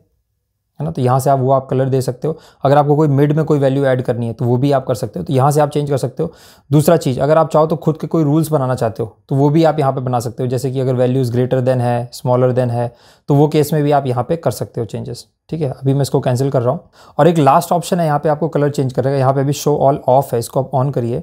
है ना तो यहाँ से आप वो आप कलर दे सकते हो अगर आपको कोई मिड में कोई वैल्यू ऐड करनी है तो वो भी आप कर सकते हो तो यहाँ से आप चेंज कर सकते हो दूसरा चीज़ अगर आप चाहो तो खुद के कोई रूल्स बनाना चाहते हो तो वो भी आप यहाँ पे बना सकते हो जैसे कि अगर वैल्यूज़ ग्रेटर देन है स्मॉलर देन है तो वो केस में भी आप यहाँ पर कर सकते हो चेंजेस ठीक है अभी मैं इसको कैंसिल कर रहा हूँ और एक लास्ट ऑप्शन है यहाँ पर आपको कलर चेंज करेगा यहाँ पर अभी शो ऑल ऑफ है इसको आप ऑन करिए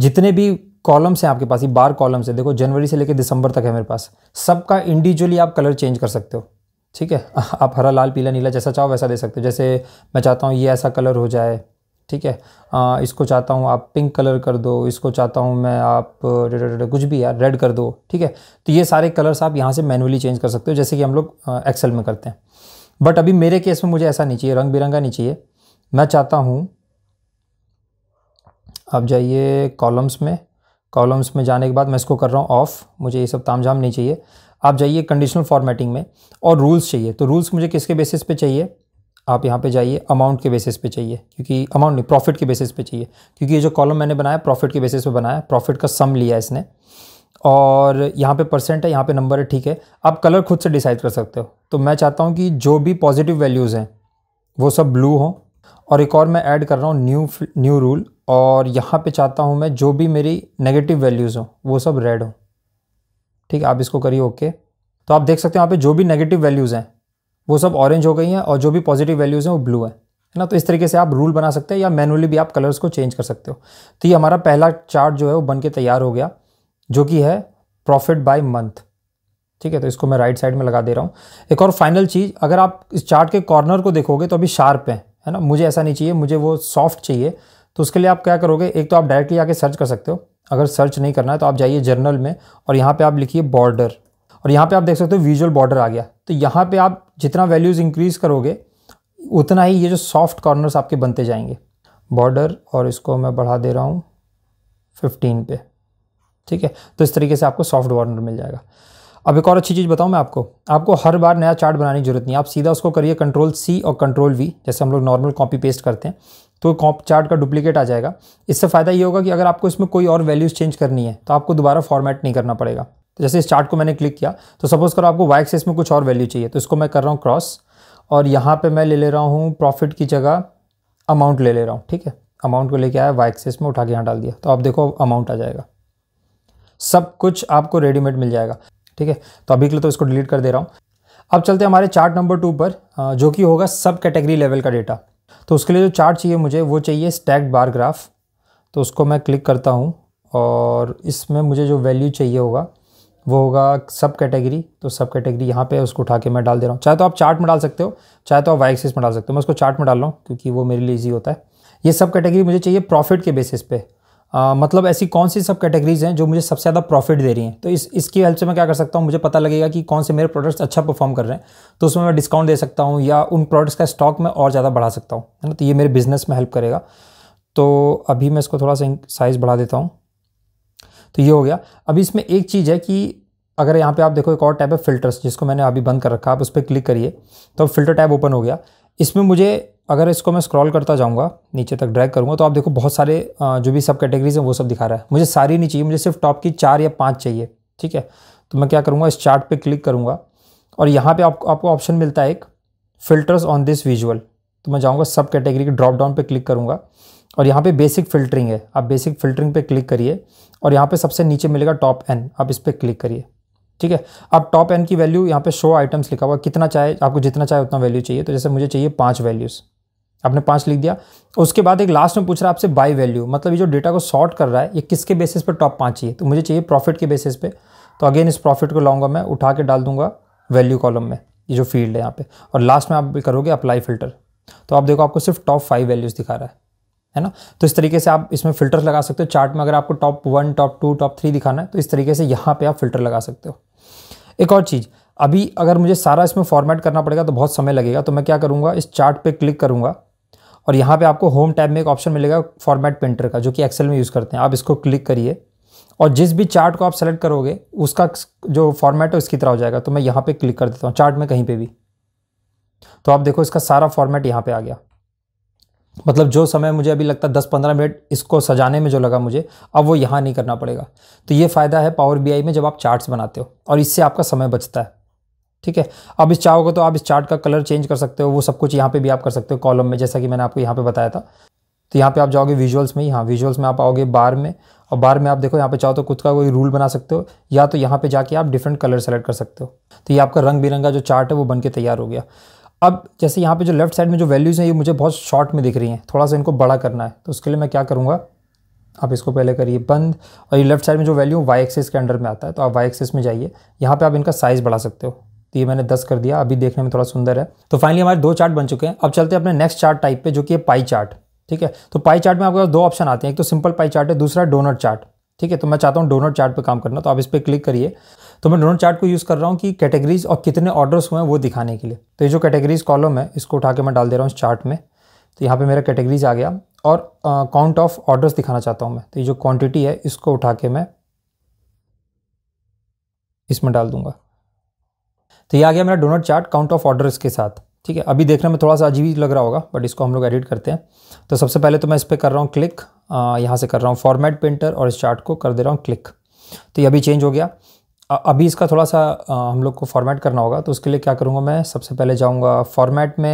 जितने भी कॉलम्स हैं आपके पास ये बार कॉलम्स है देखो जनवरी से लेकर दिसंबर तक है मेरे पास सबका इंडिविजुअली आप कलर चेंज कर सकते हो ठीक है आप हरा लाल पीला नीला जैसा चाहो वैसा दे सकते हो जैसे मैं चाहता हूँ ये ऐसा कलर हो जाए ठीक है आ, इसको चाहता हूँ आप पिंक कलर कर दो इसको चाहता हूँ मैं आप कुछ भी यार रेड कर दो ठीक है तो ये सारे कलर्स आप यहाँ से मैनुअली चेंज कर सकते हो जैसे कि हम लोग एक्सेल में करते हैं बट अभी मेरे केस में मुझे ऐसा नहीं चाहिए रंग बिरंगा नहीं चाहिए मैं चाहता हूँ आप जाइए कॉलम्स में कॉलम्स में जाने के बाद मैं इसको कर रहा हूँ ऑफ़ मुझे ये सब ताम नहीं चाहिए आप जाइए कंडीशनल फॉर्मेटिंग में और रूल्स चाहिए तो रूल्स मुझे किसके बेसिस पे चाहिए आप यहाँ पे जाइए अमाउंट के बेसिस पे चाहिए क्योंकि अमाउंट नहीं प्रॉफिट के बेसिस पे चाहिए क्योंकि ये जो कॉलम मैंने बनाया प्रॉफिट के बेसिस पे बनाया प्रॉफिट का सम लिया इसने और यहाँ पे परसेंट है यहाँ पे नंबर है ठीक है आप कलर खुद से डिसाइड कर सकते हो तो मैं चाहता हूँ कि जो भी पॉजिटिव वैल्यूज़ हैं वो सब ब्लू हों और एक और मैं ऐड कर रहा हूँ न्यू न्यू रूल और यहाँ पे चाहता हूँ मैं जो भी मेरी नेगेटिव वैल्यूज़ हों वो सब रेड हों ठीक है आप इसको करिए ओके तो आप देख सकते हो यहाँ पे जो भी नेगेटिव वैल्यूज़ हैं वो सब ऑरेंज हो गई हैं और जो भी पॉजिटिव वैल्यूज़ हैं वो ब्लू है है ना तो इस तरीके से आप रूल बना सकते हैं या मैनुअली भी आप कलर्स को चेंज कर सकते हो तो ये हमारा पहला चार्ट जो है वो बन के तैयार हो गया जो कि है प्रॉफिट बाय मंथ ठीक है तो इसको मैं राइट साइड में लगा दे रहा हूँ एक और फाइनल चीज़ अगर आप इस चार्ट के कॉर्नर को देखोगे तो अभी शार्प है है ना मुझे ऐसा नहीं चाहिए मुझे वो सॉफ्ट चाहिए तो उसके लिए आप क्या करोगे एक तो आप डायरेक्टली आके सर्च कर सकते हो अगर सर्च नहीं करना है तो आप जाइए जर्नल में और यहाँ पे आप लिखिए बॉर्डर और यहाँ पे आप देख सकते हो विजुअल बॉर्डर आ गया तो यहाँ पे आप जितना वैल्यूज़ इंक्रीज़ करोगे उतना ही ये जो सॉफ्ट कॉर्नर्स आपके बनते जाएंगे बॉर्डर और इसको मैं बढ़ा दे रहा हूँ फिफ्टीन पे ठीक है तो इस तरीके से आपको सॉफ्ट बॉर्डर मिल जाएगा अब एक और अच्छी चीज़ बताऊँ मैं आपको आपको हर बार नया चार्ट बनाने की जरूरत नहीं आप सीधा उसको करिए कंट्रोल सी और कंट्रोल वी जैसे हम लोग नॉर्मल कॉपी पेस्ट करते हैं तो कॉप चार्ट का डुप्लीकेट आ जाएगा इससे फ़ायदा ये होगा कि अगर आपको इसमें कोई और वैल्यूज़ चेंज करनी है तो आपको दोबारा फॉर्मेट नहीं करना पड़ेगा तो जैसे इस चार्ट को मैंने क्लिक किया तो सपोज़ करो आपको वाई एक्सेस में कुछ और वैल्यू चाहिए तो इसको मैं कर रहा हूँ क्रॉस और यहाँ पर मैं ले ले रहा हूँ प्रॉफिट की जगह अमाउंट ले ले रहा हूँ ठीक है अमाउंट को लेके आया वाई एक्सेस में उठा के यहाँ डाल दिया तो आप देखो अमाउंट आ जाएगा सब कुछ आपको रेडीमेड मिल जाएगा ठीक है तो अभी के लिए तो इसको डिलीट कर दे रहा हूँ अब चलते हैं हमारे चार्ट नंबर टू पर जो कि होगा सब कैटेगरी लेवल का डेटा तो उसके लिए जो चार्ट चाहिए मुझे वो चाहिए स्टैक्ड बार ग्राफ तो उसको मैं क्लिक करता हूँ और इसमें मुझे जो वैल्यू चाहिए होगा वो होगा सब कैटेगरी तो सब कैटेगरी यहाँ पे उसको उठा के मैं डाल दे रहा हूँ चाहे तो आप चार्ट में डाल सकते हो चाहे तो आप वाई एक्सिस में डाल सकते हो मैं उसको चार्ट में डाल रहा हूँ क्योंकि वो मेरे लिए ईजी होता है ये सब कैटेगरी मुझे चाहिए प्रॉफिट के बेसिस पे आ, मतलब ऐसी कौन सी सब कैटेगरीज हैं जो मुझे सबसे ज़्यादा प्रॉफिट दे रही हैं तो इस इसकी हेल्प से मैं क्या कर सकता हूँ मुझे पता लगेगा कि कौन से मेरे प्रोडक्ट्स अच्छा परफॉर्म कर रहे हैं तो उसमें मैं डिस्काउंट दे सकता हूँ या उन प्रोडक्ट्स का स्टॉक मैं और ज़्यादा बढ़ा सकता हूँ है ना तो ये मेरे बिजनेस में हेल्प करेगा तो अभी मैं इसको थोड़ा सा साइज़ बढ़ा देता हूँ तो ये हो गया अभी इसमें एक चीज़ है कि अगर यहाँ पे आप देखो एक और टैब है फिल्टर्स जिसको मैंने अभी बंद कर रखा आप उस पर क्लिक करिए तो फिल्टर टैब ओपन हो गया इसमें मुझे अगर इसको मैं स्क्रॉल करता जाऊँगा नीचे तक ड्रैग करूँगा तो आप देखो बहुत सारे जो भी सब कैटेगरीज हैं वो सब दिखा रहा है मुझे सारी नहीं चाहिए मुझे सिर्फ टॉप की चार या पाँच चाहिए ठीक है तो मैं क्या करूँगा इस चार्ट पे क्लिक करूँगा और यहाँ पे आपको आपको ऑप्शन मिलता है एक फिल्टर्स ऑन दिस विजुअल तो मैं जाऊँगा सब कैटेगरी के ड्रॉप डाउन पर क्लिक करूँगा और यहाँ पर बेसिक फिल्टरिंग है आप बेसिक फिल्टरिंग पे क्लिक करिए और यहाँ पर सबसे नीचे मिलेगा टॉप एन आप इस पर क्लिक करिए ठीक है अब टॉप एन की वैल्यू यहाँ पे शो आइटम्स लिखा हुआ कितना चाहे आपको जितना चाहे उतना वैल्यू चाहिए तो जैसे मुझे चाहिए पाँच वैल्यूज़ आपने पाँच लिख दिया उसके बाद एक लास्ट में पूछ रहा है आपसे बाई वैल्यू मतलब ये जो डेटा को सॉर्ट कर रहा है ये किसके बेसिस पर टॉप पाँच चाहिए तो मुझे चाहिए प्रॉफिट के बेसिस पे तो अगेन इस प्रॉफिट को लाऊंगा मैं उठा के डाल दूंगा वैल्यू कॉलम में ये जो फील्ड है यहाँ पे और लास्ट में आप करोगे अप्लाई फिल्टर तो आप देखो आपको सिर्फ टॉप फाइव वैल्यूज़ दिखा रहा है है ना तो इस तरीके से आप इसमें फिल्टर लगा सकते हो चार्ट में अगर आपको top one top two top three दिखाना है तो इस तरीके से यहाँ पर आप फिल्टर लगा सकते हो एक और चीज़ अभी अगर मुझे सारा इसमें फॉर्मेट करना पड़ेगा तो बहुत समय लगेगा तो मैं क्या करूँगा इस चार्ट पे क्लिक करूँगा और यहाँ पे आपको होम टैब में एक ऑप्शन मिलेगा फॉर्मेट प्रिंटर का जो कि एक्सेल में यूज़ करते हैं आप इसको क्लिक करिए और जिस भी चार्ट को आप सेलेक्ट करोगे उसका जो फॉर्मेट है उसकी तरह हो जाएगा तो मैं यहाँ पे क्लिक कर देता हूँ चार्ट में कहीं पे भी तो आप देखो इसका सारा फॉर्मेट यहाँ पे आ गया मतलब जो समय मुझे अभी लगता है दस पंद्रह मिनट इसको सजाने में जो लगा मुझे अब वो यहाँ नहीं करना पड़ेगा तो ये फ़ायदा है पावर बी में जब आप चार्ट्स बनाते हो और इससे आपका समय बचता है ठीक है अब इस चाहोगे तो आप इस चार्ट का कलर चेंज कर सकते हो वो सब कुछ यहाँ पे भी आप कर सकते हो कॉलम में जैसा कि मैंने आपको यहाँ पे बताया था तो यहाँ पे आप जाओगे विजुअल्स में यहाँ विजुअल्स में आप आओगे बार में और बार में आप देखो यहाँ पे चाहो तो खुद का कोई रूल बना सकते हो या तो यहाँ पे जाके आप डिफरेंट कलर सेलेक्ट कर सकते हो तो ये आपका रंग बिरंगा जो चार्ट है वो बन के तैयार हो गया अब जैसे यहाँ पर जो लेफ्ट साइड में जो वैल्यूज़ हैं ये मुझे बहुत शॉर्ट में दिख रही हैं थोड़ा सा इनको बड़ा करना है तो उसके लिए मैं क्या करूँगा आप इसको पहले करिए बंद और ये लेफ्ट साइड में जो वैल्यू वाई एक्सेस के अंडर में आता है तो आप वाई एक्सेस में जाइए यहाँ पर आप इनका साइज़ बढ़ा सकते हो तो ये मैंने दस कर दिया अभी देखने में थोड़ा सुंदर है तो फाइनली हमारे दो चार्ट बन चुके हैं अब चलते हैं अपने नेक्स्ट चार्ट टाइप पे जो कि है पाई चार्ट ठीक है तो पाई चार्ट में आपके पास दो ऑप्शन आते हैं एक तो सिंपल पाई चार्ट है दूसरा डोनट चार्ट ठीक है तो मैं चाहता हूँ डोनट चार्ट पे काम करना तो आप इस पर क्लिक करिए तो मैं डोनट चार्ट को यूज़ कर रहा हूँ कि कैटेगरीज और कितने ऑर्डर्स हुए हैं वो दिखाने के लिए तो ये जो कैटेगरीज कॉलम है इसको उठा के मैं डाल दे रहा हूँ इस चार्ट में तो यहाँ पर मेरा कैटेगरीज आ गया और काउंट ऑफ ऑर्डर्स दिखाना चाहता हूँ मैं तो ये जो क्वान्टिटी है इसको उठा के मैं इसमें डाल दूँगा तो ये आ गया मेरा donut chart count of orders के साथ ठीक है अभी देखने में थोड़ा सा अजीब लग रहा होगा बट इसको हम लोग एडिट करते हैं तो सबसे पहले तो मैं इस पर कर रहा हूँ क्लिक यहाँ से कर रहा हूँ फॉर्मेट पेंटर और इस चार्ट को कर दे रहा हूँ क्लिक तो ये अभी चेंज हो गया अभी इसका थोड़ा सा हम लोग को फॉर्मेट करना होगा तो उसके लिए क्या करूँगा मैं सबसे पहले जाऊँगा फॉर्मेट में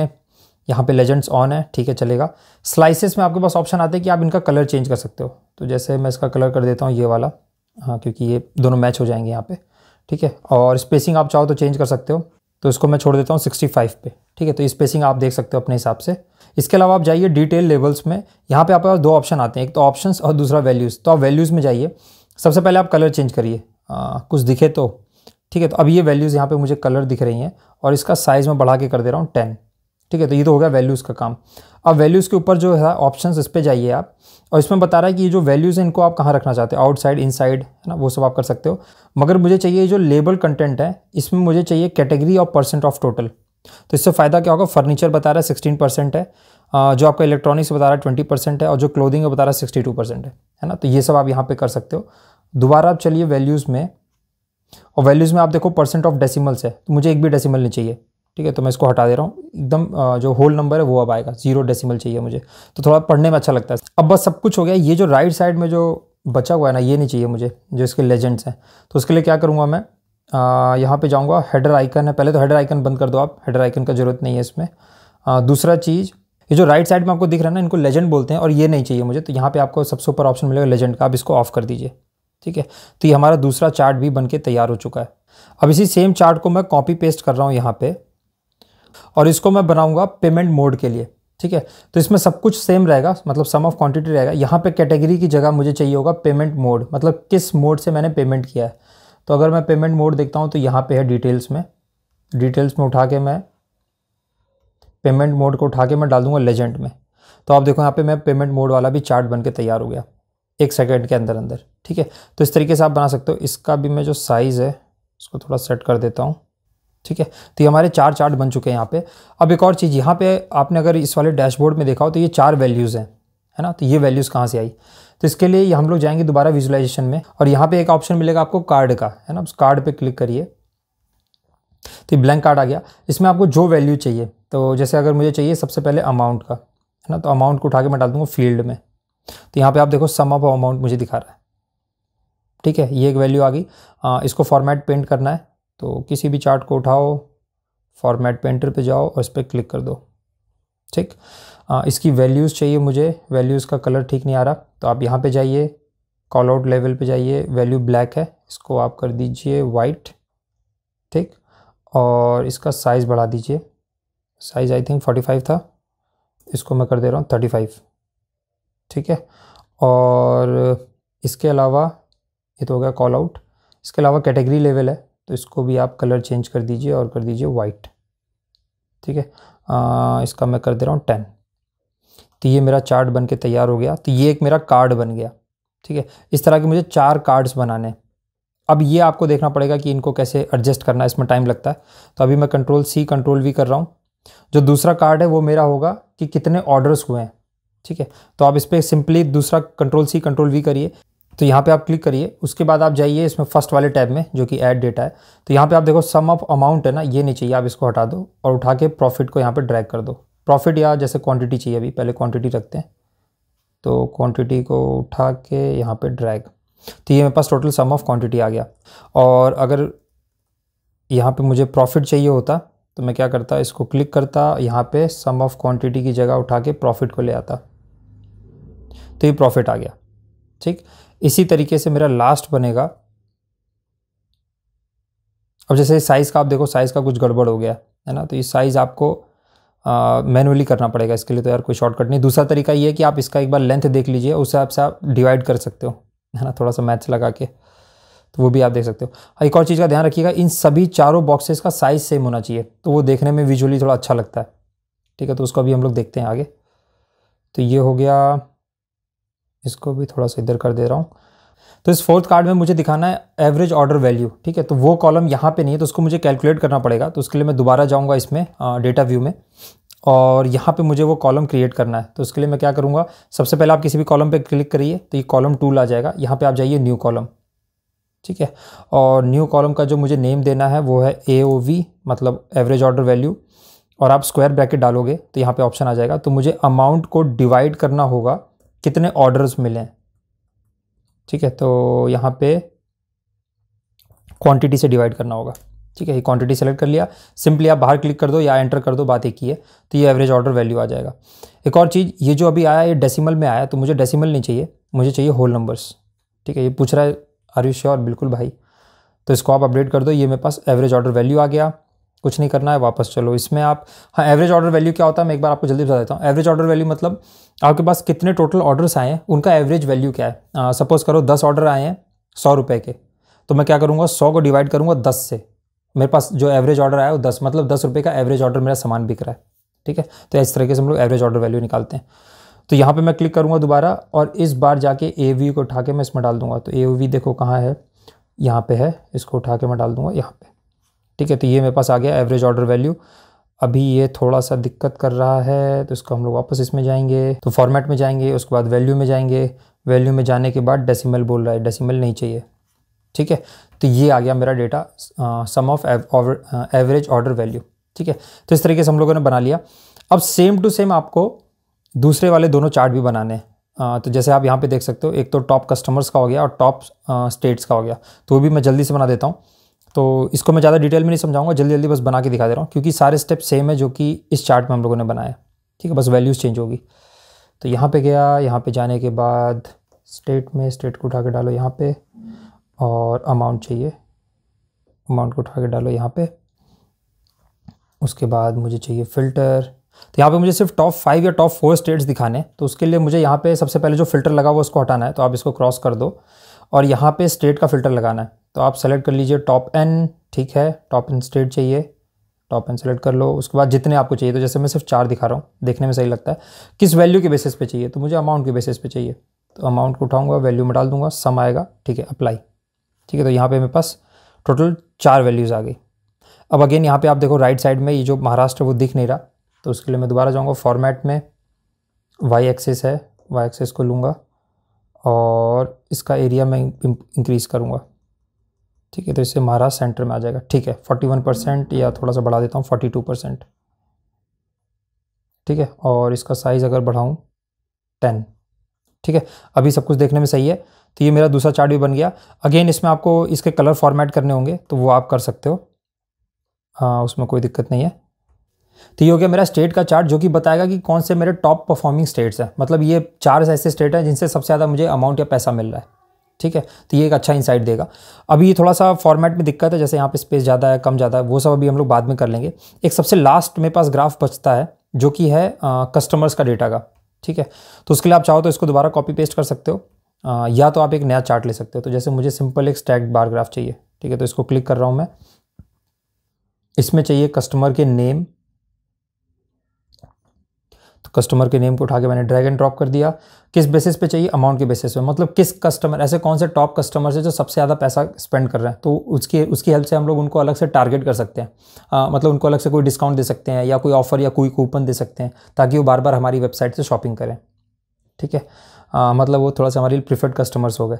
यहाँ पे लेजेंड्स ऑन है ठीक है चलेगा स्लाइसेस में आपके पास ऑप्शन आते हैं कि आप इनका कलर चेंज कर सकते हो तो जैसे मैं इसका कलर कर देता हूँ ये वाला हाँ क्योंकि ये दोनों मैच हो जाएंगे यहाँ पे ठीक है और स्पेसिंग आप चाहो तो चेंज कर सकते हो तो इसको मैं छोड़ देता हूँ 65 पे ठीक है तो स्पेसिंग आप देख सकते हो अपने हिसाब से इसके अलावा आप जाइए डिटेल लेवल्स में यहाँ पे आपके पास दो ऑप्शन आते हैं एक तो ऑप्शंस और दूसरा वैल्यूज़ तो आप वैल्यूज़ में जाइए सबसे पहले आप कलर चेंज करिए कुछ दिखे तो ठीक है तो अब ये वैल्यूज़ यहाँ पर मुझे कलर दिख रही हैं और इसका साइज़ मैं बढ़ा के कर दे रहा हूँ टेन ठीक है तो ये तो हो गया वैल्यूज़ का काम अब वैल्यूज़ के ऊपर जो है ऑप्शन इस पर जाइए आप और इसमें बता रहा है कि ये जो वैल्यूज़ हैं इनको आप कहाँ रखना चाहते हो आउटसाइड इनसाइड है ना वो सब आप कर सकते हो मगर मुझे चाहिए जो लेबल कंटेंट है इसमें मुझे चाहिए कैटेगरी और परसेंट ऑफ टोटल तो इससे फ़ायदा क्या होगा फर्नीचर बता रहा है सिक्सटीन परसेंट है जो आपका इलेक्ट्रॉनिक्स बता रहा है ट्वेंटी परसेंट है और जो क्लोथिंग बता रहा है सिक्सटी टू परसेंट है है ना तो ये सब आप यहाँ पे कर सकते हो दोबारा आप चलिए वैल्यूज़ में और वैल्यूज़ में आप देखो परसेंट ऑफ डेसिमल्स है तो मुझे एक भी डेसिमल नहीं चाहिए ठीक है तो मैं इसको हटा दे रहा हूँ एकदम जो होल नंबर है वो अब आएगा जीरो डेसिमल चाहिए मुझे तो थोड़ा पढ़ने में अच्छा लगता है अब बस सब कुछ हो गया ये जो राइट साइड में जो बचा हुआ है ना ये नहीं चाहिए मुझे जो इसके लेजेंड्स हैं तो उसके लिए क्या करूँगा मैं यहाँ पे जाऊँगा हेडर आइकन है पहले तो हेडर आइकन बंद कर दो आप हेडर आइकन का जरूरत नहीं है इसमें दूसरा चीज़ ये जो राइट साइड में आपको दिख रहा है ना इनको लेजेंड बोलते हैं और ये नहीं चाहिए मुझे तो यहाँ पे आपको सबसे ऊपर ऑप्शन मिलेगा लेजेंड का आप इसको ऑफ कर दीजिए ठीक है तो ये हमारा दूसरा चार्ट भी बन के तैयार हो चुका है अब इसी सेम चार्ट को मैं कॉपी पेस्ट कर रहा हूँ यहाँ पर और इसको मैं बनाऊंगा पेमेंट मोड के लिए ठीक है तो इसमें सब कुछ सेम रहेगा मतलब सम ऑफ क्वांटिटी रहेगा यहाँ पे कैटेगरी की जगह मुझे चाहिए होगा पेमेंट मोड मतलब किस मोड से मैंने पेमेंट किया है तो अगर मैं पेमेंट मोड देखता हूँ तो यहाँ पे है डिटेल्स में डिटेल्स में उठा के मैं पेमेंट मोड को उठा के मैं डाल दूंगा लेजेंड में तो आप देखो यहाँ पे मैं पेमेंट मोड वाला भी चार्ट बन के तैयार हो गया एक सेकेंड के अंदर अंदर ठीक है तो इस तरीके से आप बना सकते हो इसका भी मैं जो साइज़ है उसको थोड़ा सेट कर देता हूँ ठीक है तो ये हमारे चार चार्ट बन चुके हैं यहाँ पे अब एक और चीज़ यहाँ पे आपने अगर इस वाले डैशबोर्ड में देखा हो तो ये चार वैल्यूज़ हैं है ना तो ये वैल्यूज़ कहाँ से आई तो इसके लिए हम लोग जाएंगे दोबारा विजुलाइजेशन में और यहाँ पे एक ऑप्शन मिलेगा आपको कार्ड का है ना उस कार्ड पर क्लिक करिए तो ये ब्लैंक कार्ड आ गया इसमें आपको जो वैल्यू चाहिए तो जैसे अगर मुझे चाहिए सबसे पहले अमाउंट का है ना तो अमाउंट को उठा के मैं डाल दूँगा फील्ड में तो यहाँ पर आप देखो सम ऑफ अमाउंट मुझे दिखा रहा है ठीक है ये एक वैल्यू आ गई इसको फॉर्मेट पेंट करना है तो किसी भी चार्ट को उठाओ फॉर्मेट पेंटर पे जाओ और इस पर क्लिक कर दो ठीक इसकी वैल्यूज़ चाहिए मुझे वैल्यूज़ का कलर ठीक नहीं आ रहा तो आप यहाँ पे जाइए कॉल आउट लेवल पे जाइए वैल्यू ब्लैक है इसको आप कर दीजिए वाइट ठीक और इसका साइज़ बढ़ा दीजिए size I think forty five था इसको मैं कर दे रहा हूँ थर्टी फाइव ठीक है और इसके अलावा ये तो हो गया कॉल आउट इसके अलावा कैटेगरी लेवल है तो इसको भी आप कलर चेंज कर दीजिए और कर दीजिए वाइट ठीक है आ, इसका मैं कर दे रहा हूँ टेन तो ये मेरा चार्ट बन के तैयार हो गया तो ये एक मेरा कार्ड बन गया ठीक है इस तरह के मुझे चार कार्ड्स बनाने हैं अब ये आपको देखना पड़ेगा कि इनको कैसे एडजस्ट करना है इसमें टाइम लगता है तो अभी मैं कंट्रोल सी कंट्रोल वी कर रहा हूँ जो दूसरा कार्ड है वो मेरा होगा कि कितने ऑर्डर्स हुए हैं ठीक है तो आप इस पर सिंपली दूसरा कंट्रोल सी कंट्रोल वी करिए तो यहाँ पे आप क्लिक करिए उसके बाद आप जाइए इसमें फर्स्ट वाले टैब में जो कि ऐड डेटा है तो यहाँ पे आप देखो सम ऑफ अमाउंट है ना ये नहीं चाहिए आप इसको हटा दो और उठा के प्रॉफिट को यहाँ पे ड्रैग कर दो प्रॉफिट या जैसे क्वांटिटी चाहिए अभी पहले क्वांटिटी रखते हैं तो क्वांटिटी को उठा के यहाँ पर ड्रैग तो ये मेरे पास टोटल सम ऑफ क्वान्टिटी आ गया और अगर यहाँ पर मुझे प्रॉफिट चाहिए होता तो मैं क्या करता इसको क्लिक करता यहाँ पर सम ऑफ क्वान्टिटी की जगह उठा के प्रॉफिट को ले आता तो ये प्रॉफिट आ गया ठीक इसी तरीके से मेरा लास्ट बनेगा अब जैसे साइज़ का आप देखो साइज़ का कुछ गड़बड़ हो गया है ना तो ये साइज़ आपको मैनुअली करना पड़ेगा इसके लिए तो यार कोई शॉर्टकट नहीं दूसरा तरीका ये है कि आप इसका एक बार लेंथ देख लीजिए उस हिसाब से आप डिवाइड कर सकते हो है ना थोड़ा सा मैथ्स लगा के तो वो भी आप देख सकते हो हाँ, एक और चीज़ का ध्यान रखिएगा इन सभी चारों बॉक्सेस का साइज़ सेम होना चाहिए तो वो देखने में विजुअली थोड़ा अच्छा लगता है ठीक है तो उसको भी हम लोग देखते हैं आगे तो ये हो गया इसको भी थोड़ा सा इधर कर दे रहा हूँ तो इस फोर्थ कार्ड में मुझे दिखाना है एवरेज ऑर्डर वैल्यू ठीक है तो वो कॉलम यहाँ पे नहीं है तो उसको मुझे कैलकुलेट करना पड़ेगा तो उसके लिए मैं दोबारा जाऊँगा इसमें डेटा व्यू में और यहाँ पे मुझे वो कॉलम क्रिएट करना है तो उसके लिए मैं क्या करूँगा सबसे पहले आप किसी भी कॉलम पर क्लिक करिए तो ये कॉलम टूल आ जाएगा यहाँ पर आप जाइए न्यू कॉलम ठीक है और न्यू कॉलम का जो मुझे नेम देना है वो है ए ओ वी मतलब एवरेज ऑर्डर वैल्यू और आप स्क्वायर ब्रैकेट डालोगे तो यहाँ पे ऑप्शन आ जाएगा तो मुझे अमाउंट को डिवाइड करना होगा कितने ऑर्डर्स मिले ठीक है तो यहाँ पे क्वांटिटी से डिवाइड करना होगा ठीक है ये क्वांटिटी सेलेक्ट कर लिया सिंपली आप बाहर क्लिक कर दो या एंटर कर दो बात एक ही है तो ये एवरेज ऑर्डर वैल्यू आ जाएगा एक और चीज़ ये जो अभी आया ये डेसिमल में आया तो मुझे डेसिमल नहीं चाहिए मुझे चाहिए होल नंबर्स ठीक है ये पूछ रहा है आर यू श्योर बिल्कुल भाई तो इसको आप अपडेट कर दो ये मेरे पास एवरेज ऑर्डर वैल्यू आ गया कुछ नहीं करना है वापस चलो इसमें आप हाँ एवरेज ऑर्डर वैल्यू क्या होता है मैं एक बार आपको जल्दी बता देता हूँ एवरेज ऑर्डर वैल्यू मतलब आपके पास कितने टोटल ऑर्डर्स आए हैं उनका एवरेज वैल्यू क्या है सपोज़ करो दस ऑर्डर आए हैं सौ रुपये के तो मैं क्या करूँगा सौ को डिवाइड करूँगा दस से मेरे पास जो एवरेज ऑर्डर आया वो दस मतलब दस रुपये का एवरेज ऑर्डर मेरा सामान बिक रहा है ठीक है तो इस तरीके से हम लोग एवरेज ऑर्डर वैल्यू निकालते हैं तो यहाँ पर मैं क्लिक करूँगा दोबारा और इस बार जाके ए को उठा के मैं इसमें डाल दूँगा तो ए देखो कहाँ है यहाँ पर है इसको उठा के मैं डाल दूँगा यहाँ पर ठीक है तो ये मेरे पास आ गया एवरेज ऑर्डर वैल्यू अभी ये थोड़ा सा दिक्कत कर रहा है तो इसको हम लोग वापस इसमें जाएंगे तो फॉर्मेट में जाएंगे उसके बाद वैल्यू में जाएंगे वैल्यू में जाने के बाद डेसिमल बोल रहा है डेसिमल नहीं चाहिए ठीक है तो ये आ गया मेरा data sum of average order value ठीक है तो इस तरीके से हम लोगों ने बना लिया अब सेम टू सेम आपको दूसरे वाले दोनों चार्ट भी बनाने हैं तो जैसे आप यहाँ पे देख सकते हो एक तो टॉप कस्टमर्स का हो गया और टॉप स्टेट्स का हो गया तो वो भी मैं जल्दी से बना देता हूँ तो इसको मैं ज़्यादा डिटेल में नहीं समझाऊंगा जल्दी जल्दी बस बना के दिखा दे रहा हूँ क्योंकि सारे स्टेप सेम है जो कि इस चार्ट में हम लोगों ने बनाया ठीक है बस वैल्यूज़ चेंज होगी तो यहाँ पे गया यहाँ पे जाने के बाद स्टेट में स्टेट को उठा के डालो यहाँ पे और अमाउंट चाहिए अमाउंट को उठा के डालो यहाँ पे उसके बाद मुझे चाहिए फ़िल्टर तो यहाँ पर मुझे सिर्फ टॉप फाइव या टॉप फोर स्टेट्स दिखाने तो उसके लिए मुझे यहाँ पर सबसे पहले जो फ़िल्टर लगा हुआ उसको हटाना है तो आप इसको क्रॉस कर दो और यहाँ पे स्टेट का फ़िल्टर लगाना है तो आप सेलेक्ट कर लीजिए टॉप एन ठीक है टॉप एन स्टेट चाहिए टॉप एन सेलेक्ट कर लो उसके बाद जितने आपको चाहिए तो जैसे मैं सिर्फ चार दिखा रहा हूँ देखने में सही लगता है किस वैल्यू के बेसिस पे चाहिए तो मुझे अमाउंट के बेसिस पे चाहिए तो अमाउंट को उठाऊंगा वैल्यू में डाल दूंगा सम आएगा ठीक है अप्लाई ठीक है तो यहाँ पर मेरे पास टोटल चार वैल्यूज़ आ गई अब अगेन यहाँ पर आप देखो राइट साइड में ये जो महाराष्ट्र वो दिख नहीं रहा तो उसके लिए मैं दोबारा जाऊँगा फॉर्मेट में वाई एक्सेस है वाई एक्सेस को लूँगा और इसका एरिया मैं इंक्रीज़ करूँगा ठीक है तो इससे हमारा सेंटर में आ जाएगा ठीक है फोर्टी वन परसेंट या थोड़ा सा बढ़ा देता हूँ फोर्टी टू परसेंट ठीक है और इसका साइज़ अगर बढ़ाऊँ टेन ठीक है अभी सब कुछ देखने में सही है तो ये मेरा दूसरा चार्ट भी बन गया अगेन इसमें आपको इसके कलर फॉर्मेट करने होंगे तो वो आप कर सकते हो हाँ उसमें कोई दिक्कत नहीं है तो ये हो गया मेरा स्टेट का चार्ट जो कि बताएगा कि कौन से मेरे टॉप परफॉर्मिंग स्टेट्स हैं मतलब ये चार ऐसे स्टेट हैं जिनसे सबसे ज़्यादा मुझे अमाउंट या पैसा मिल रहा है ठीक है तो ये एक अच्छा इंसाइट देगा अभी थोड़ा सा फॉर्मेट में दिक्कत है जैसे यहाँ पे स्पेस ज़्यादा है कम ज़्यादा है वो सब अभी हम लोग बाद में कर लेंगे एक सबसे लास्ट मेरे पास ग्राफ बचता है जो कि है कस्टमर्स का डेटा का ठीक है तो उसके लिए आप चाहो तो इसको दोबारा कॉपी पेस्ट कर सकते हो आ, या तो आप एक नया चार्ट ले सकते हो तो जैसे मुझे सिंपल एक स्टैक बार ग्राफ चाहिए ठीक है तो इसको क्लिक कर रहा हूँ मैं इसमें चाहिए कस्टमर के नेम तो कस्टमर के नेम को उठा के मैंने ड्रैग एंड ड्रॉप कर दिया किस बेसिस पे चाहिए अमाउंट के बेसिस पे मतलब किस कस्टमर ऐसे कौन से टॉप कस्टमर से जो सबसे ज़्यादा पैसा स्पेंड कर रहे हैं तो उसकी उसकी हेल्प से हम लोग उनको अलग से टारगेट कर सकते हैं आ, मतलब उनको अलग से कोई डिस्काउंट दे सकते हैं या कोई ऑफर या कोई कूपन दे सकते हैं ताकि वो बार बार हमारी वेबसाइट से शॉपिंग करें ठीक है आ, मतलब वो थोड़ा सा हमारे प्रिफर्ड कस्टमर्स हो गए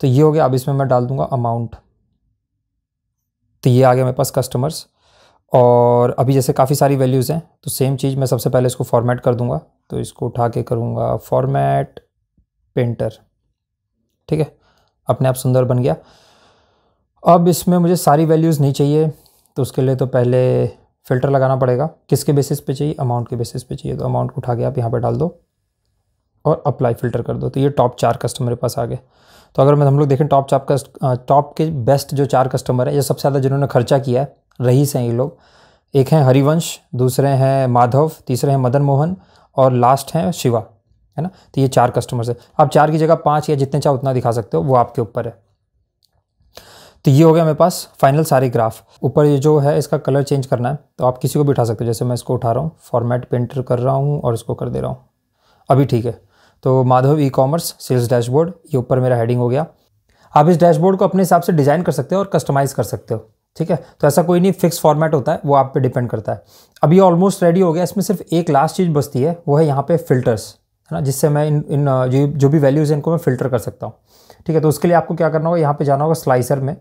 तो ये हो गया अब इसमें मैं डाल दूंगा अमाउंट तो ये आ गया मेरे पास कस्टमर्स और अभी जैसे काफ़ी सारी वैल्यूज़ हैं तो सेम चीज़ मैं सबसे पहले इसको फॉर्मेट कर दूंगा तो इसको उठा के करूँगा फॉर्मेट पेंटर ठीक है अपने आप सुंदर बन गया अब इसमें मुझे सारी वैल्यूज़ नहीं चाहिए तो उसके लिए तो पहले फ़िल्टर लगाना पड़ेगा किसके बेसिस पे चाहिए अमाउंट के बेसिस पे चाहिए तो अमाउंट को उठा के आप यहाँ पर डाल दो और अप्लाई फ़िल्टर कर दो तो ये टॉप चार कस्टमर मेरे पास आ गए तो अगर मैं हम लोग देखें टॉप चार टॉप के बेस्ट जो चार कस्टमर हैं या सबसे ज़्यादा जिन्होंने खर्चा किया है रईस हैं ये लोग एक हैं हरिवंश दूसरे हैं माधव तीसरे हैं मदन मोहन और लास्ट हैं शिवा है ना तो ये चार कस्टमर्स है आप चार की जगह पाँच या जितने चाहो उतना दिखा सकते हो वो आपके ऊपर है तो ये हो गया मेरे पास फाइनल सारे ग्राफ ऊपर ये जो है इसका कलर चेंज करना है तो आप किसी को भी उठा सकते हो जैसे मैं इसको उठा रहा हूँ फॉर्मेट पेंटर कर रहा हूँ और इसको कर दे रहा हूँ अभी ठीक है तो Madhav e commerce sales dashboard ये ऊपर मेरा हेडिंग हो गया आप इस डैशबोर्ड को अपने हिसाब से डिज़ाइन कर सकते हो और कस्टमाइज़ कर सकते हो ठीक है तो ऐसा कोई नहीं फिक्स फॉर्मेट होता है वो आप पे डिपेंड करता है अभी ऑलमोस्ट रेडी हो गया इसमें सिर्फ एक लास्ट चीज़ बचती है वो है यहाँ पे फिल्टर्स है ना जिससे मैं इन इन जो जो भी वैल्यूज़ हैं इनको मैं फ़िल्टर कर सकता हूँ ठीक है तो उसके लिए आपको क्या करना होगा यहाँ पर जाना होगा स्लाइसर में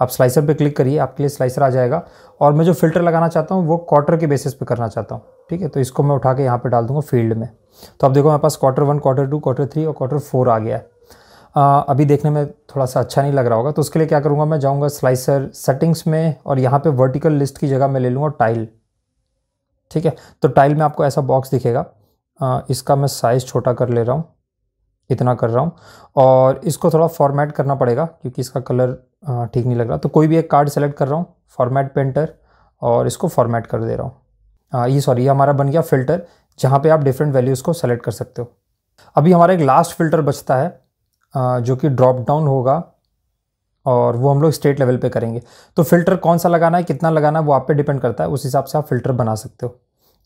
आप स्लाइसर पे क्लिक करिए आपके लिए स्लाइसर आ जाएगा और मैं जो फ़िल्टर लगाना चाहता हूँ वो क्वार्टर के बेसिस पे करना चाहता हूँ ठीक है तो इसको मैं उठा के यहाँ पे डाल दूँगा फील्ड में तो अब देखो मेरे पास quarter one quarter two quarter three और क्वार्टर फोर आ गया है आ, अभी देखने में थोड़ा सा अच्छा नहीं लग रहा होगा तो उसके लिए क्या करूँगा मैं जाऊँगा स्लाइसर सेटिंग्स में और यहाँ पर वर्टिकल लिस्ट की जगह मैं ले लूँगा टाइल ठीक है तो टाइल में आपको ऐसा बॉक्स दिखेगा आ, इसका मैं साइज़ छोटा कर ले रहा हूँ इतना कर रहा हूँ और इसको थोड़ा फॉर्मेट करना पड़ेगा क्योंकि इसका कलर ठीक नहीं लग रहा तो कोई भी एक कार्ड सेलेक्ट कर रहा हूँ फॉर्मेट पेंटर और इसको फॉर्मेट कर दे रहा हूँ ये सॉरी ये हमारा बन गया फ़िल्टर जहाँ पे आप डिफरेंट वैल्यूज़ को सेलेक्ट कर सकते हो अभी हमारा एक लास्ट फिल्टर बचता है जो कि ड्रॉप डाउन होगा और वो हम लोग स्टेट लेवल पे करेंगे तो फिल्टर कौन सा लगाना है कितना लगाना है वो आप पे डिपेंड करता है उस हिसाब से आप फिल्टर बना सकते हो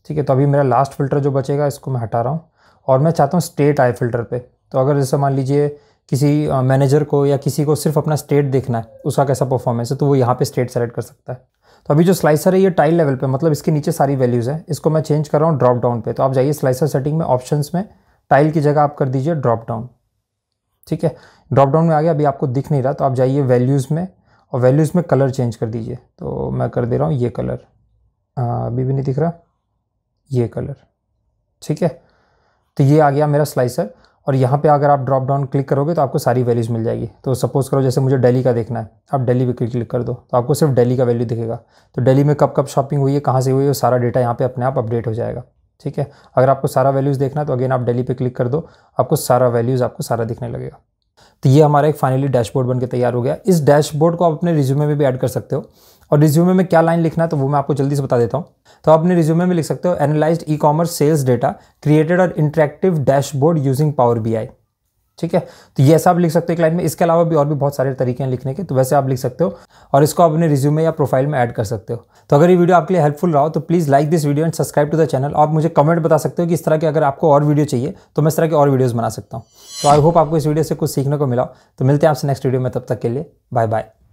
ठीक है तो अभी मेरा लास्ट फिल्टर जो बचेगा इसको मैं हटा रहा हूँ और मैं चाहता हूँ स्टेट आए फिल्टर पर तो अगर जैसे मान लीजिए किसी मैनेजर को या किसी को सिर्फ अपना स्टेट देखना है उसका कैसा परफॉर्मेंस है तो वो यहाँ पर स्टेट सेलेक्ट कर सकता है तो अभी जो स्लाइसर है ये टाइल लेवल पे मतलब इसके नीचे सारी वैल्यूज़ हैं इसको मैं चेंज कर रहा हूँ ड्रॉप डाउन पे तो आप जाइए स्लाइसर सेटिंग में ऑप्शंस में टाइल की जगह आप कर दीजिए ड्रॉप डाउन ठीक है ड्रॉप डाउन में आ गया अभी आपको दिख नहीं रहा तो आप जाइए वैल्यूज़ में और वैल्यूज़ में कलर चेंज कर दीजिए तो मैं कर दे रहा हूँ ये कलर अभी भी नहीं दिख रहा ये कलर ठीक है तो ये आ गया मेरा स्लाइसर और यहाँ पे अगर आप ड्रॉप डाउन क्लिक करोगे तो आपको सारी वैल्यूज़ मिल जाएगी तो सपोज़ करो जैसे मुझे दिल्ली का देखना है आप दिल्ली पे क्लिक कर दो तो आपको सिर्फ दिल्ली का वैल्यू दिखेगा तो दिल्ली में कब कब शॉपिंग हुई है कहाँ से हुई है वो सारा डेटा यहाँ पे अपने आप अपडेट हो जाएगा ठीक है अगर आपको सारा वैल्यूज़ देखना है तो अगेन आप डेली पे क्लिक कर दो आपको सारा वैल्यूज़ आपको सारा दिखने लगेगा तो ये हमारा एक फाइनली डैशबोर्ड बनकर तैयार हो गया इस डैशबोर्ड को आप अपने रिज्यूमे में भी ऐड कर सकते हो और रिज्यूमे में क्या लाइन लिखना है तो वो मैं आपको जल्दी से बता देता हूँ तो आप अपने रिज्यूमे में लिख सकते हो analyse e commerce sales data created और interactive dashboard using power B I ठीक है तो ये ऐसा आप लिख सकते हो एक लाइन में इसके अलावा भी और भी बहुत सारे तरीके हैं लिखने के तो वैसे आप लिख सकते हो और इसको आप अपने रिज्यूमे या प्रोफाइल में ऐड कर सकते हो तो अगर ये वीडियो आपके लिए हेल्पफुल रहा हो तो please like this video and subscribe to the channel आप मुझे कमेंट बता सकते हो कि इस तरह के अगर आपको और वीडियो चाहिए तो मैं इस तरह की और वीडियोज़ बना सकता हूँ तो आई होप आपको इस वीडियो से कुछ सीखने को मिला तो मिलते हैं आपसे नेक्स्ट वीडियो में तब तक के लिए बाय बाय